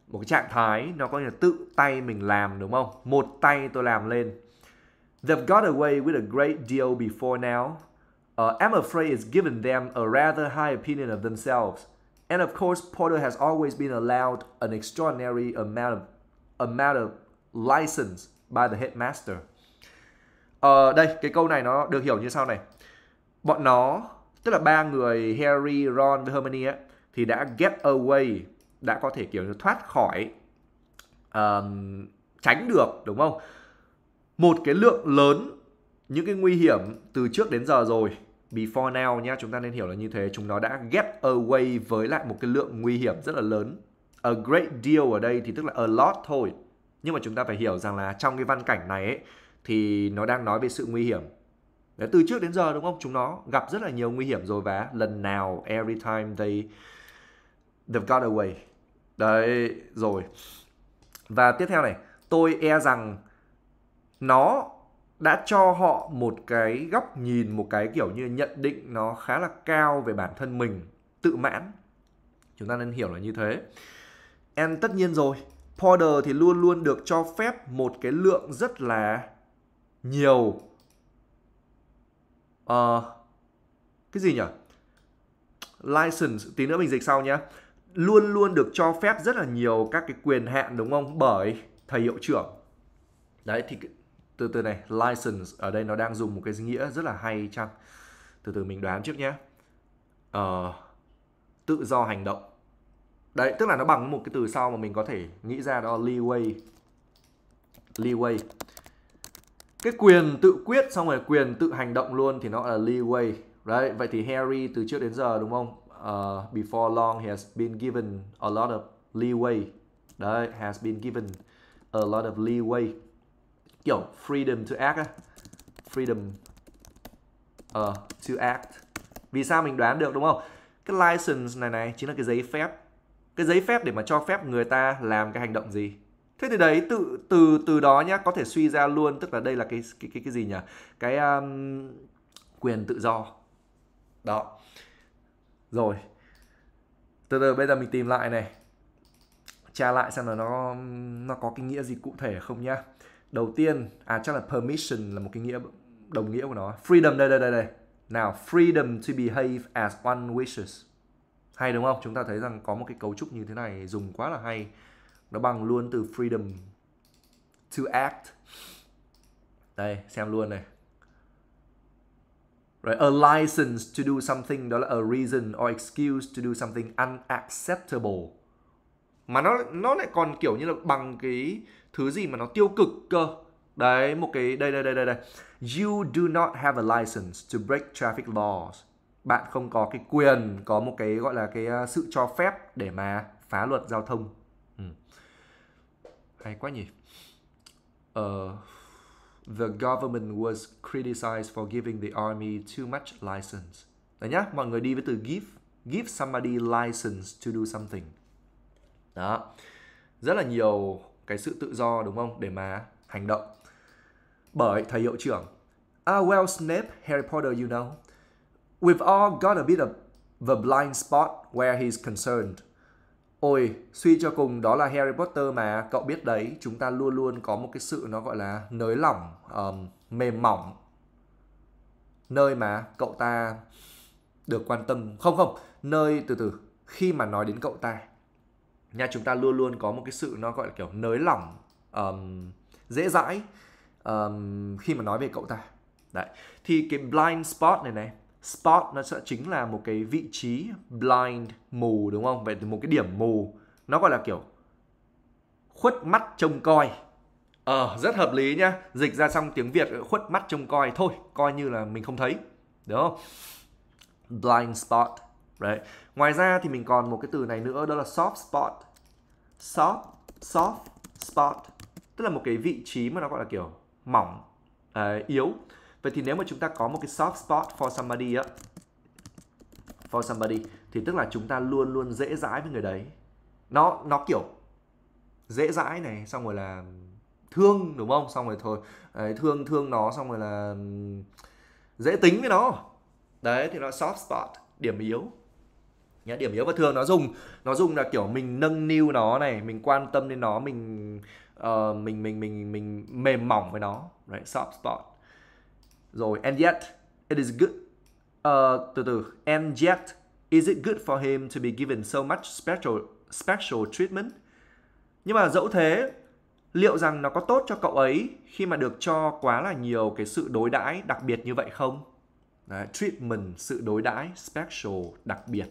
một cái trạng thái nó có nghĩa là tự tay mình làm đúng không? Một tay tôi làm lên They've got away with a great deal before now. Uh, I'm afraid it's given them a rather high opinion of themselves. And of course, Porter has always been allowed an extraordinary amount of, amount of license by the headmaster. Ờ, đây, cái câu này nó được hiểu như sau này. Bọn nó, tức là ba người Harry, Ron và Hermione ấy, thì đã get away, đã có thể kiểu thoát khỏi, um, tránh được, đúng không? một cái lượng lớn những cái nguy hiểm từ trước đến giờ rồi before now nhá chúng ta nên hiểu là như thế chúng nó đã get away với lại một cái lượng nguy hiểm rất là lớn a great deal ở đây thì tức là a lot thôi nhưng mà chúng ta phải hiểu rằng là trong cái văn cảnh này ấy, thì nó đang nói về sự nguy hiểm Đấy, từ trước đến giờ đúng không chúng nó gặp rất là nhiều nguy hiểm rồi và lần nào every time they they've got away đấy rồi và tiếp theo này tôi e rằng nó đã cho họ một cái góc nhìn một cái kiểu như nhận định nó khá là cao về bản thân mình tự mãn chúng ta nên hiểu là như thế and tất nhiên rồi Porter thì luôn luôn được cho phép một cái lượng rất là nhiều uh, cái gì nhỉ license tí nữa mình dịch sau nhé luôn luôn được cho phép rất là nhiều các cái quyền hạn đúng không bởi thầy hiệu trưởng đấy thì từ từ này license ở đây nó đang dùng một cái nghĩa rất là hay chăng từ từ mình đoán trước nhé uh, ờ, tự do hành động đấy tức là nó bằng một cái từ sau mà mình có thể nghĩ ra đó leeway leeway cái quyền tự quyết xong rồi quyền tự hành động luôn thì nó là leeway đấy vậy thì Harry từ trước đến giờ đúng không uh, before long he has been given a lot of leeway đấy has been given a lot of leeway kiểu freedom to act freedom uh, to act vì sao mình đoán được đúng không cái license này này chính là cái giấy phép cái giấy phép để mà cho phép người ta làm cái hành động gì thế thì đấy từ từ từ đó nhá có thể suy ra luôn tức là đây là cái cái cái, cái gì nhỉ cái um, quyền tự do đó rồi từ từ bây giờ mình tìm lại này tra lại xem là nó nó có cái nghĩa gì cụ thể không nhá đầu tiên à chắc là permission là một cái nghĩa đồng nghĩa của nó freedom đây đây đây đây nào freedom to behave as one wishes hay đúng không chúng ta thấy rằng có một cái cấu trúc như thế này dùng quá là hay nó bằng luôn từ freedom to act đây xem luôn này Right, a license to do something đó là a reason or excuse to do something unacceptable. Mà nó nó lại còn kiểu như là bằng cái thứ gì mà nó tiêu cực cơ đấy một cái đây đây đây đây đây you do not have a license to break traffic laws bạn không có cái quyền có một cái gọi là cái à, sự cho phép để mà phá luật giao thông ừ. hay quá nhỉ uh, the government was criticized for giving the army too much license đấy nhá mọi người đi với từ give give somebody license to do something đó rất là nhiều cái sự tự do đúng không để mà hành động bởi thầy hiệu trưởng Ah well Snape Harry Potter you know We've all got a bit of the blind spot where he's concerned Ôi, suy cho cùng đó là Harry Potter mà cậu biết đấy, chúng ta luôn luôn có một cái sự nó gọi là nới lỏng, um, mềm mỏng nơi mà cậu ta được quan tâm. Không không, nơi từ từ khi mà nói đến cậu ta nha chúng ta luôn luôn có một cái sự nó gọi là kiểu nới lỏng um, dễ dãi um, khi mà nói về cậu ta đấy thì cái blind spot này này spot nó sẽ chính là một cái vị trí blind mù đúng không vậy từ một cái điểm mù nó gọi là kiểu khuất mắt trông coi ờ rất hợp lý nhá dịch ra xong tiếng việt khuất mắt trông coi thôi coi như là mình không thấy đúng không blind spot Đấy. Ngoài ra thì mình còn một cái từ này nữa đó là soft spot. Soft soft spot tức là một cái vị trí mà nó gọi là kiểu mỏng uh, yếu. Vậy thì nếu mà chúng ta có một cái soft spot for somebody á for somebody thì tức là chúng ta luôn luôn dễ dãi với người đấy. Nó nó kiểu dễ dãi này xong rồi là thương đúng không? Xong rồi thôi đấy, thương thương nó xong rồi là dễ tính với nó. Đấy thì nó soft spot điểm yếu nhá, điểm yếu và thường nó dùng nó dùng là kiểu mình nâng niu nó này mình quan tâm đến nó mình uh, mình mình mình mình mềm mỏng với nó right soft spot rồi and yet it is good uh, từ từ and yet is it good for him to be given so much special special treatment nhưng mà dẫu thế liệu rằng nó có tốt cho cậu ấy khi mà được cho quá là nhiều cái sự đối đãi đặc biệt như vậy không Đấy, treatment sự đối đãi special đặc biệt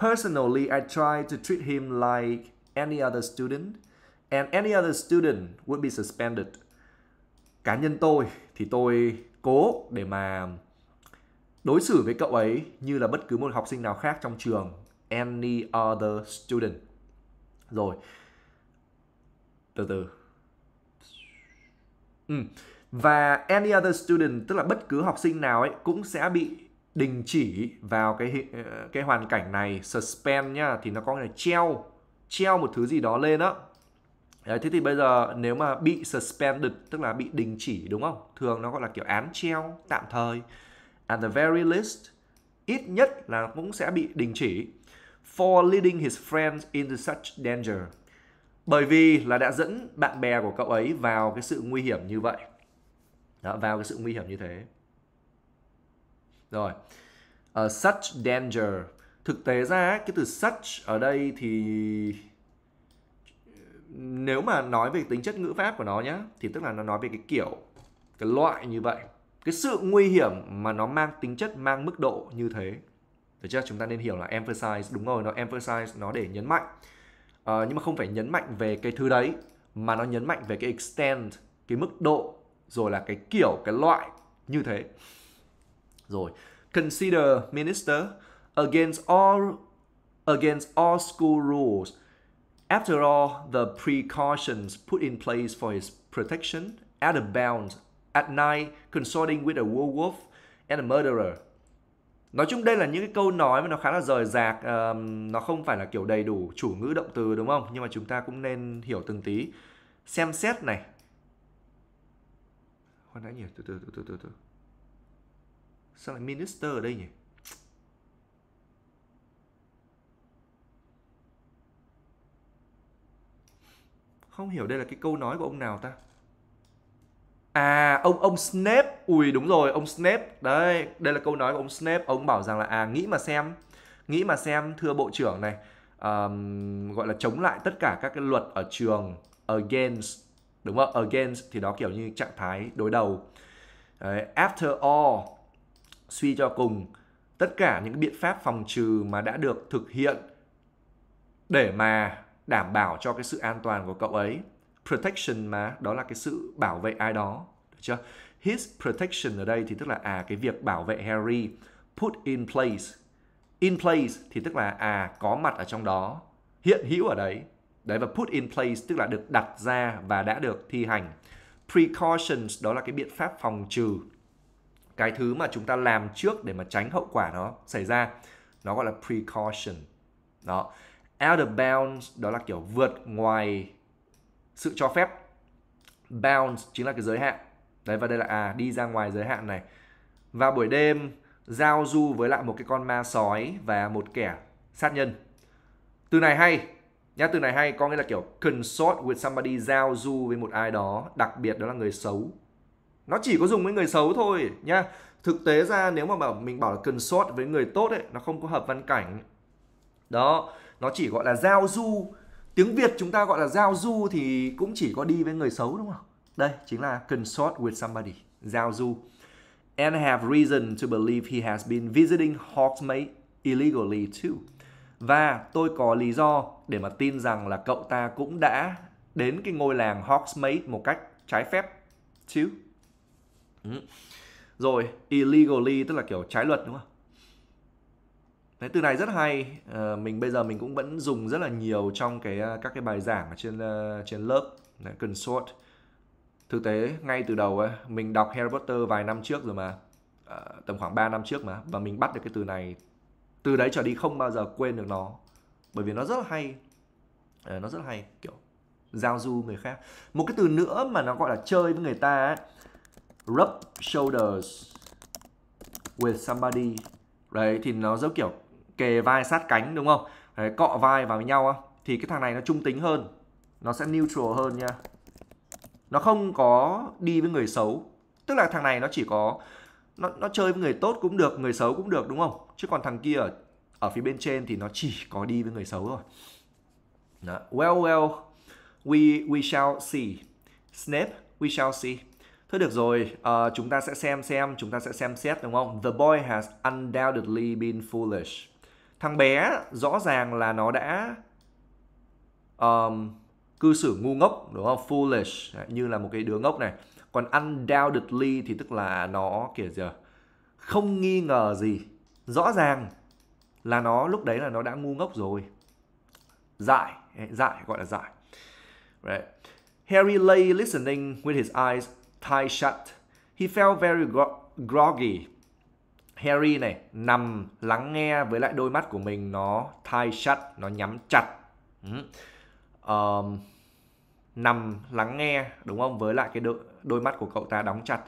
Personally, I try to treat him like any other student, and any other student would be suspended. Cá nhân tôi thì tôi cố để mà đối xử với cậu ấy như là bất cứ một học sinh nào khác trong trường, any other student. Rồi. Từ từ. Ừ. Và any other student tức là bất cứ học sinh nào ấy cũng sẽ bị đình chỉ vào cái ờ, cái hoàn cảnh này suspend nhá thì nó có nghĩa là treo treo một thứ gì đó lên á Đấy, thế thì bây giờ nếu mà bị suspended tức là bị đình chỉ đúng không thường nó gọi là kiểu án treo tạm thời at the very least ít nhất là cũng sẽ bị đình chỉ for leading his friends into such danger bởi vì là đã dẫn bạn bè của cậu ấy vào cái sự nguy hiểm như vậy đó, vào cái sự nguy hiểm như thế rồi. Uh, such danger. Thực tế ra cái từ such ở đây thì nếu mà nói về tính chất ngữ pháp của nó nhá thì tức là nó nói về cái kiểu cái loại như vậy cái sự nguy hiểm mà nó mang tính chất mang mức độ như thế được chưa chúng ta nên hiểu là emphasize đúng rồi nó emphasize nó để nhấn mạnh à, nhưng mà không phải nhấn mạnh về cái thứ đấy mà nó nhấn mạnh về cái extent cái mức độ rồi là cái kiểu cái loại như thế rồi consider minister against all against all school rules after all the precautions put in place for his protection at a bound at night consorting with a werewolf and a murderer nói chung đây là những cái câu nói mà nó khá là rời rạc um, nó không phải là kiểu đầy đủ chủ ngữ động từ đúng không nhưng mà chúng ta cũng nên hiểu từng tí xem xét này khoan đã nhỉ từ từ từ từ từ, từ. Sao lại minister ở đây nhỉ? Không hiểu đây là cái câu nói của ông nào ta? À, ông ông Snape. Ui đúng rồi, ông Snape. đây, đây là câu nói của ông Snape. Ông bảo rằng là à nghĩ mà xem. Nghĩ mà xem thưa bộ trưởng này. Um, gọi là chống lại tất cả các cái luật ở trường against đúng không? Against thì đó kiểu như trạng thái đối đầu. Đấy, after all suy cho cùng tất cả những biện pháp phòng trừ mà đã được thực hiện để mà đảm bảo cho cái sự an toàn của cậu ấy protection mà đó là cái sự bảo vệ ai đó được chưa his protection ở đây thì tức là à cái việc bảo vệ Harry put in place in place thì tức là à có mặt ở trong đó hiện hữu ở đấy đấy và put in place tức là được đặt ra và đã được thi hành precautions đó là cái biện pháp phòng trừ cái thứ mà chúng ta làm trước để mà tránh hậu quả nó xảy ra nó gọi là precaution đó out of bounds đó là kiểu vượt ngoài sự cho phép bounds chính là cái giới hạn đấy và đây là à đi ra ngoài giới hạn này vào buổi đêm giao du với lại một cái con ma sói và một kẻ sát nhân từ này hay nhá từ này hay có nghĩa là kiểu consort with somebody giao du với một ai đó đặc biệt đó là người xấu nó chỉ có dùng với người xấu thôi nhá thực tế ra nếu mà bảo mình bảo là cần consort với người tốt ấy nó không có hợp văn cảnh đó nó chỉ gọi là giao du tiếng việt chúng ta gọi là giao du thì cũng chỉ có đi với người xấu đúng không đây chính là consort with somebody giao du and have reason to believe he has been visiting Hawksmay illegally too và tôi có lý do để mà tin rằng là cậu ta cũng đã đến cái ngôi làng Hawksmay một cách trái phép chứ Ừ. rồi illegally tức là kiểu trái luật đúng không Đấy, từ này rất hay à, mình bây giờ mình cũng vẫn dùng rất là nhiều trong cái ờ, các cái bài giảng ở trên uh, trên lớp Đấy, consort thực tế ngay từ đầu ấy, mình đọc Harry Potter vài năm trước rồi mà à, tầm khoảng 3 năm trước mà và mình bắt được cái từ này từ đấy trở đi không bao giờ quên được nó bởi vì nó rất là hay à, nó rất là hay kiểu giao du người khác một cái từ nữa mà nó gọi là chơi với người ta ấy, rub shoulders with somebody đấy thì nó giống kiểu kề vai sát cánh đúng không đấy, cọ vai vào với nhau á thì cái thằng này nó trung tính hơn nó sẽ neutral hơn nha nó không có đi với người xấu tức là thằng này nó chỉ có nó, nó chơi với người tốt cũng được người xấu cũng được đúng không chứ còn thằng kia ở, ở phía bên trên thì nó chỉ có đi với người xấu thôi Đó. well well we we shall see Snap, we shall see Thôi được rồi, uh, chúng ta sẽ xem xem, chúng ta sẽ xem xét đúng không? The boy has undoubtedly been foolish. Thằng bé rõ ràng là nó đã um, cư xử ngu ngốc đúng không? Foolish như là một cái đứa ngốc này. Còn undoubtedly thì tức là nó kiểu gì không nghi ngờ gì. Rõ ràng là nó lúc đấy là nó đã ngu ngốc rồi. Dại, dại gọi là dại. Right. Harry lay listening with his eyes thai shut. He felt very gro groggy. Harry này nằm lắng nghe với lại đôi mắt của mình nó thai shut, nó nhắm chặt. Um, nằm lắng nghe đúng không? Với lại cái đôi, đôi mắt của cậu ta đóng chặt.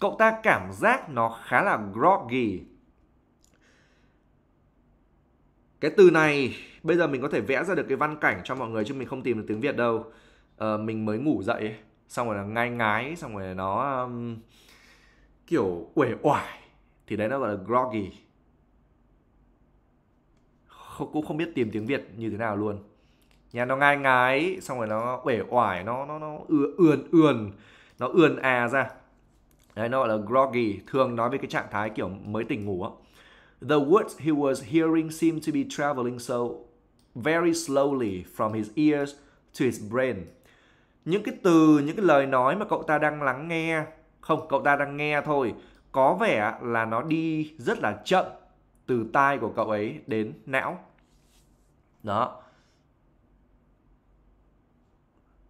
Cậu ta cảm giác nó khá là groggy. Cái từ này bây giờ mình có thể vẽ ra được cái văn cảnh cho mọi người chứ mình không tìm được tiếng Việt đâu. Uh, mình mới ngủ dậy ấy xong rồi là ngai ngái xong rồi nó um, kiểu uể oải thì đấy nó gọi là groggy không, cũng không biết tìm tiếng việt như thế nào luôn nhà nó ngai ngái xong rồi nó uể oải nó nó nó ườn ườn nó ườn à ra đấy nó gọi là groggy thường nói về cái trạng thái kiểu mới tỉnh ngủ á The words he was hearing seemed to be traveling so very slowly from his ears to his brain những cái từ những cái lời nói mà cậu ta đang lắng nghe không cậu ta đang nghe thôi có vẻ là nó đi rất là chậm từ tai của cậu ấy đến não đó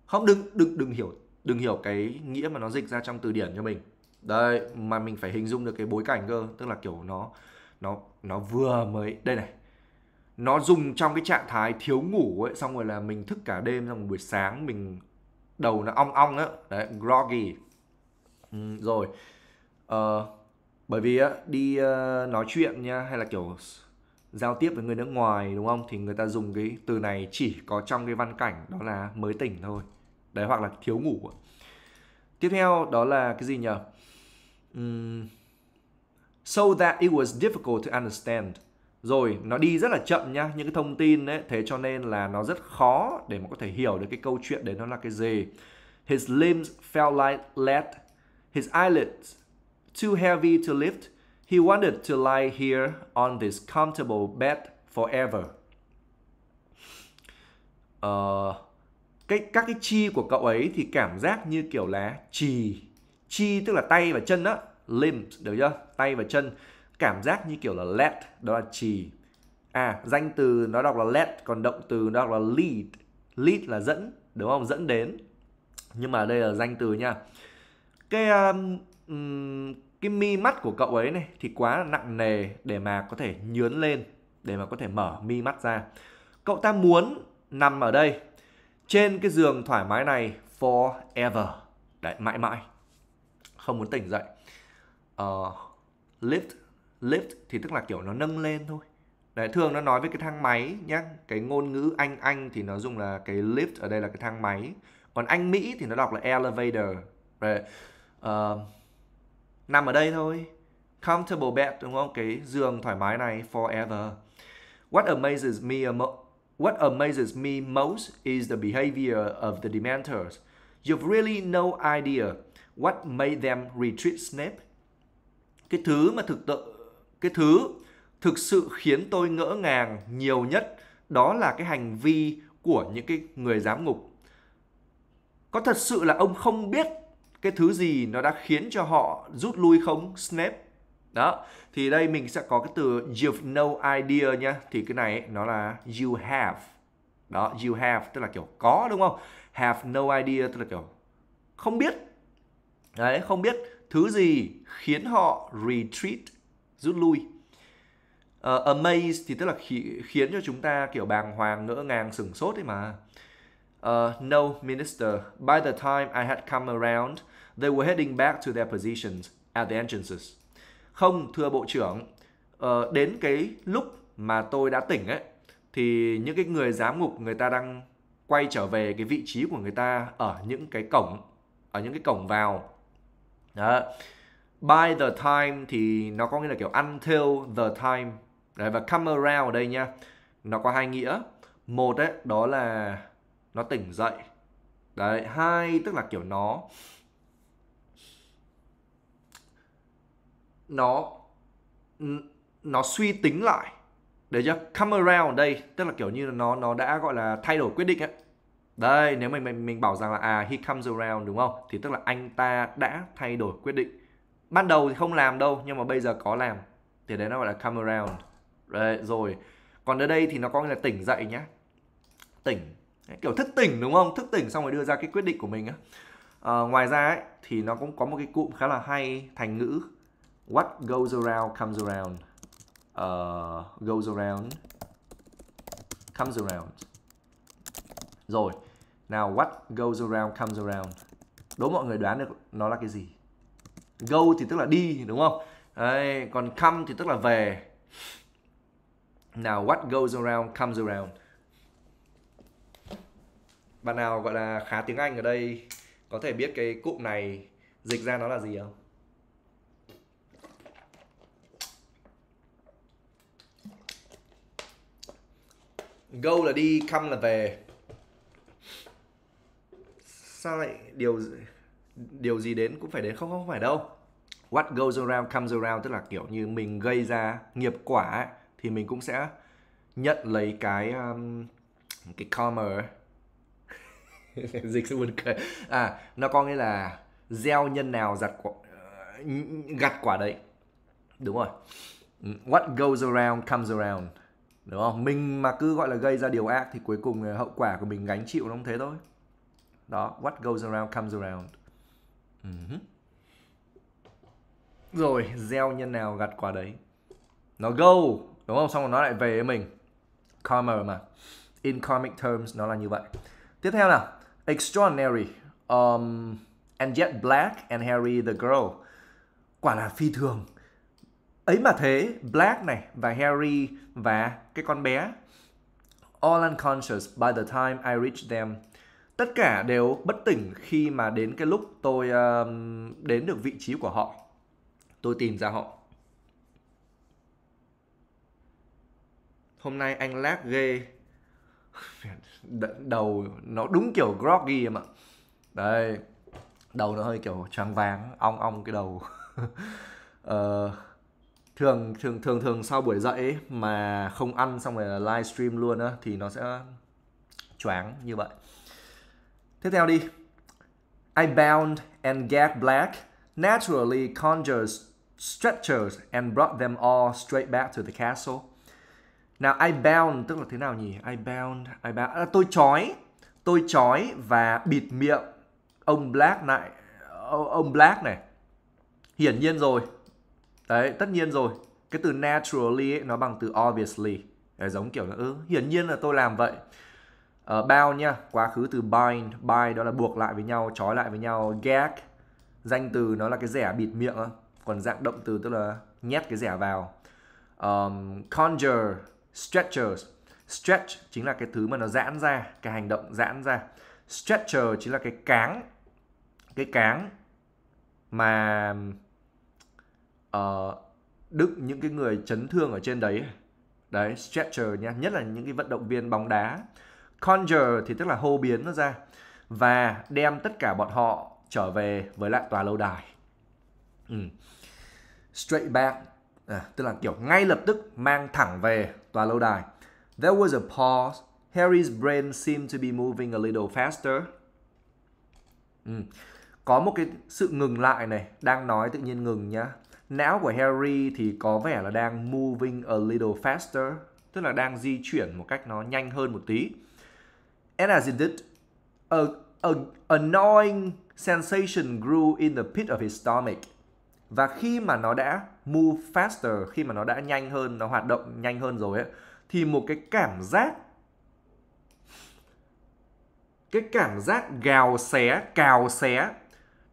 không đừng đừng đừng hiểu đừng hiểu cái nghĩa mà nó dịch ra trong từ điển cho mình đây mà mình phải hình dung được cái bối cảnh cơ tức là kiểu nó nó nó vừa mới đây này nó dùng trong cái trạng thái thiếu ngủ ấy xong rồi là mình thức cả đêm xong buổi sáng mình đầu nó ong ong á đấy groggy ừ, rồi ờ, bởi vì á đi uh, nói chuyện nha hay là kiểu giao tiếp với người nước ngoài đúng không thì người ta dùng cái từ này chỉ có trong cái văn cảnh đó là mới tỉnh thôi đấy hoặc là thiếu ngủ tiếp theo đó là cái gì nhỉ um, so that it was difficult to understand rồi nó đi rất là chậm nhá những cái thông tin đấy thế cho nên là nó rất khó để mà có thể hiểu được cái câu chuyện đấy nó là cái gì his limbs felt like lead his eyelids too heavy to lift he wanted to lie here on this comfortable bed forever uh, cái các cái chi của cậu ấy thì cảm giác như kiểu là chì chi tức là tay và chân á limbs được chưa tay và chân cảm giác như kiểu là led đó là trì à danh từ nó đọc là led còn động từ nó đọc là lead lead là dẫn đúng không dẫn đến nhưng mà đây là danh từ nha cái um, cái mi mắt của cậu ấy này thì quá là nặng nề để mà có thể nhướn lên để mà có thể mở mi mắt ra cậu ta muốn nằm ở đây trên cái giường thoải mái này forever đấy mãi mãi không muốn tỉnh dậy uh, ờ, lived lift thì tức là kiểu nó nâng lên thôi đấy thường nó nói với cái thang máy nhé. cái ngôn ngữ anh anh thì nó dùng là cái lift ở đây là cái thang máy còn anh mỹ thì nó đọc là elevator đấy. Uh, nằm ở đây thôi comfortable bed đúng không cái giường thoải mái này forever what amazes me what amazes me most is the behavior of the dementors you've really no idea what made them retreat snape cái thứ mà thực tự cái thứ thực sự khiến tôi ngỡ ngàng nhiều nhất đó là cái hành vi của những cái người giám ngục có thật sự là ông không biết cái thứ gì nó đã khiến cho họ rút lui không snap đó thì đây mình sẽ có cái từ you've no idea nha thì cái này ấy, nó là you have đó you have tức là kiểu có đúng không have no idea tức là kiểu không biết đấy không biết thứ gì khiến họ retreat rút lui uh, ờ, amaze thì tức là khi, khiến cho chúng ta kiểu bàng hoàng ngỡ ngàng sửng sốt ấy mà uh, no minister by the time I had come around they were heading back to their positions at the entrances không thưa bộ trưởng uh, đến cái lúc mà tôi đã tỉnh ấy thì những cái người giám ngục người ta đang quay trở về cái vị trí của người ta ở những cái cổng ở những cái cổng vào đó by the time thì nó có nghĩa là kiểu until the time đấy và come around ở đây nha nó có hai nghĩa một ấy đó là nó tỉnh dậy đấy hai tức là kiểu nó nó nó suy tính lại để cho come around ở đây tức là kiểu như là nó nó đã gọi là thay đổi quyết định ấy đây nếu mình mình mình bảo rằng là à he comes around đúng không thì tức là anh ta đã thay đổi quyết định ban đầu thì không làm đâu nhưng mà bây giờ có làm thì đấy nó gọi là come around đấy, rồi còn ở đây thì nó có nghĩa là tỉnh dậy nhá tỉnh đấy, kiểu thức tỉnh đúng không thức tỉnh xong rồi đưa ra cái quyết định của mình á à, ngoài ra ấy, thì nó cũng có một cái cụm khá là hay thành ngữ what goes around comes around uh, goes around comes around rồi nào what goes around comes around đố mọi người đoán được nó là cái gì go thì tức là đi đúng không Đấy, còn come thì tức là về nào what goes around comes around bạn nào gọi là khá tiếng Anh ở đây có thể biết cái cụm này dịch ra nó là gì không? Go là đi, come là về. Sao lại điều gì? điều gì đến cũng phải đến không không phải đâu what goes around comes around tức là kiểu như mình gây ra nghiệp quả thì mình cũng sẽ nhận lấy cái um, cái karma dịch sẽ buồn cười à nó có nghĩa là gieo nhân nào giặt quả, uh, gặt quả đấy đúng rồi what goes around comes around đúng không mình mà cứ gọi là gây ra điều ác thì cuối cùng uh, hậu quả của mình gánh chịu nó cũng thế thôi đó what goes around comes around Ừ rồi gieo nhân nào gặt quả đấy nó go đúng không xong rồi nó lại về với mình karma mà in karmic terms nó là như vậy tiếp theo nào extraordinary um, and yet black and hairy the girl quả là phi thường ấy mà thế black này và hairy và cái con bé all unconscious by the time I reach them tất cả đều bất tỉnh khi mà đến cái lúc tôi uh, đến được vị trí của họ tôi tìm ra họ hôm nay anh lag ghê đầu nó đúng kiểu groggy em ạ đây đầu nó hơi kiểu trắng váng ong ong cái đầu uh, thường thường thường thường sau buổi dậy mà không ăn xong rồi livestream luôn á thì nó sẽ choáng như vậy Tiếp theo đi. I bound and gagged Black, naturally conjures stretchers and brought them all straight back to the castle. Now I bound tức là thế nào nhỉ? I bound, I bound. À, tôi trói, tôi trói và bịt miệng ông Black lại, ông Black này. Hiển nhiên rồi. Đấy, tất nhiên rồi. Cái từ naturally ấy, nó bằng từ obviously. Đấy, giống kiểu là ừ, hiển nhiên là tôi làm vậy uh, ờ, bound nha quá khứ từ bind bind đó là buộc lại với nhau trói lại với nhau gag danh từ nó là cái rẻ bịt miệng còn dạng động từ tức là nhét cái rẻ vào um, conjure stretchers stretch chính là cái thứ mà nó giãn ra cái hành động giãn ra stretcher chính là cái cáng cái cáng mà uh, đựng những cái người chấn thương ở trên đấy đấy stretcher nha nhất là những cái vận động viên bóng đá Conjure thì tức là hô biến nó ra và đem tất cả bọn họ trở về với lại tòa lâu đài. Ừ. Straight back à, tức là kiểu ngay lập tức mang thẳng về tòa lâu đài. There was a pause. Harry's brain seemed to be moving a little faster. Ừ. Có một cái sự ngừng lại này, đang nói tự nhiên ngừng nhá. Não của Harry thì có vẻ là đang moving a little faster, tức là đang di chuyển một cách nó nhanh hơn một tí. And as it did, a, a annoying sensation grew in the pit of his stomach. Và khi mà nó đã move faster, khi mà nó đã nhanh hơn, nó hoạt động nhanh hơn rồi ấy, thì một cái cảm giác cái cảm giác gào xé, cào xé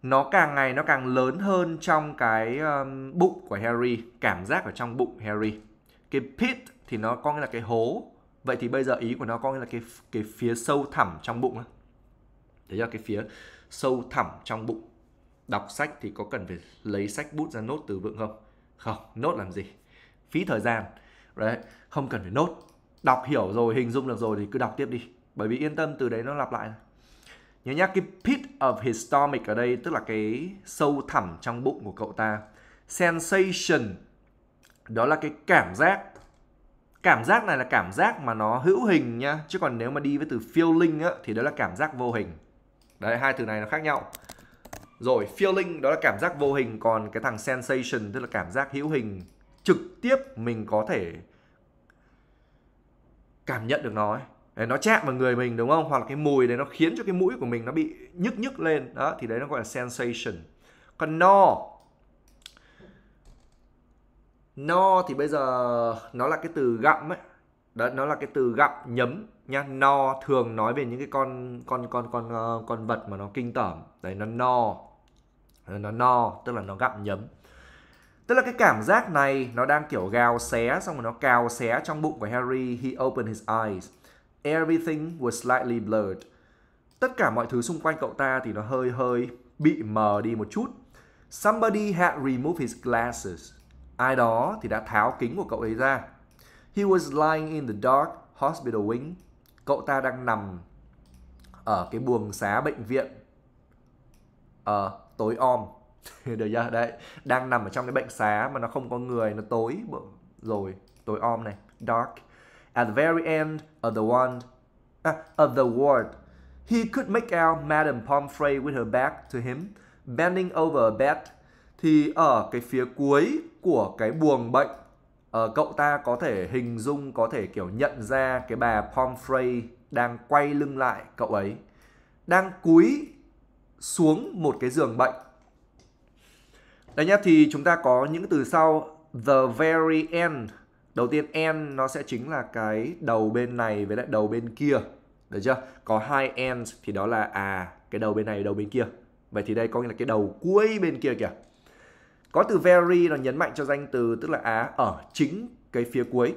nó càng ngày nó càng lớn hơn trong cái um, bụng của Harry, cảm giác ở trong bụng Harry. Cái pit thì nó có nghĩa là cái hố vậy thì bây giờ ý của nó có nghĩa là cái cái phía sâu thẳm trong bụng đấy là cái phía sâu thẳm trong bụng đọc sách thì có cần phải lấy sách bút ra nốt từ vựng không không nốt làm gì phí thời gian đấy không cần phải nốt đọc hiểu rồi hình dung được rồi thì cứ đọc tiếp đi bởi vì yên tâm từ đấy nó lặp lại nhớ nhá cái pit of his stomach ở đây tức là cái sâu thẳm trong bụng của cậu ta sensation đó là cái cảm giác cảm giác này là cảm giác mà nó hữu hình nhá chứ còn nếu mà đi với từ feeling á thì đó là cảm giác vô hình đấy hai từ này nó khác nhau rồi feeling đó là cảm giác vô hình còn cái thằng sensation tức là cảm giác hữu hình trực tiếp mình có thể cảm nhận được nó ấy. nó chạm vào người mình đúng không hoặc là cái mùi đấy nó khiến cho cái mũi của mình nó bị nhức nhức lên đó thì đấy nó gọi là sensation còn no no thì bây giờ nó là cái từ gặm ấy đó nó là cái từ gặm nhấm nha. no thường nói về những cái con con con con ờ, con vật mà nó kinh tởm đấy nó no nó no tức là nó gặm nhấm tức là cái cảm giác này nó đang kiểu gào xé xong rồi nó cào xé trong bụng của Harry he opened his eyes everything was slightly blurred tất cả mọi thứ xung quanh cậu ta thì nó hơi hơi bị mờ đi một chút somebody had removed his glasses Ai đó thì đã tháo kính của cậu ấy ra. He was lying in the dark hospital wing. Cậu ta đang nằm ở cái buồng xá bệnh viện uh, tối om được chưa đấy đang nằm ở trong cái bệnh xá mà nó không có người nó tối rồi tối om này dark at the very end of the wand uh, of the ward he could make out Madame Pomfrey with her back to him bending over a bed thì ở cái phía cuối của cái buồng bệnh ờ, cậu ta có thể hình dung có thể kiểu nhận ra cái bà Pomfrey đang quay lưng lại cậu ấy đang cúi xuống một cái giường bệnh đấy nhá thì chúng ta có những từ sau the very end đầu tiên end nó sẽ chính là cái đầu bên này với lại đầu bên kia được chưa có hai ends thì đó là à cái đầu bên này đầu bên kia vậy thì đây có nghĩa là cái đầu cuối bên kia kìa có từ very là nhấn mạnh cho danh từ tức là á ở chính cái phía cuối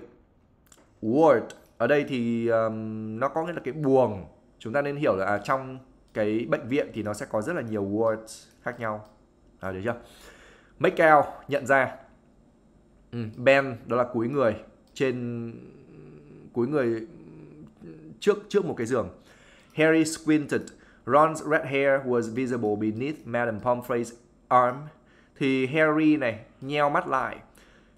word ở đây thì um, nó có nghĩa là cái buồng chúng ta nên hiểu là à, trong cái bệnh viện thì nó sẽ có rất là nhiều words khác nhau à, được chưa make out nhận ra ừ, bend đó là cuối người trên cuối người trước trước một cái giường Harry squinted Ron's red hair was visible beneath Madame Pomfrey's arm thì Harry này nheo mắt lại.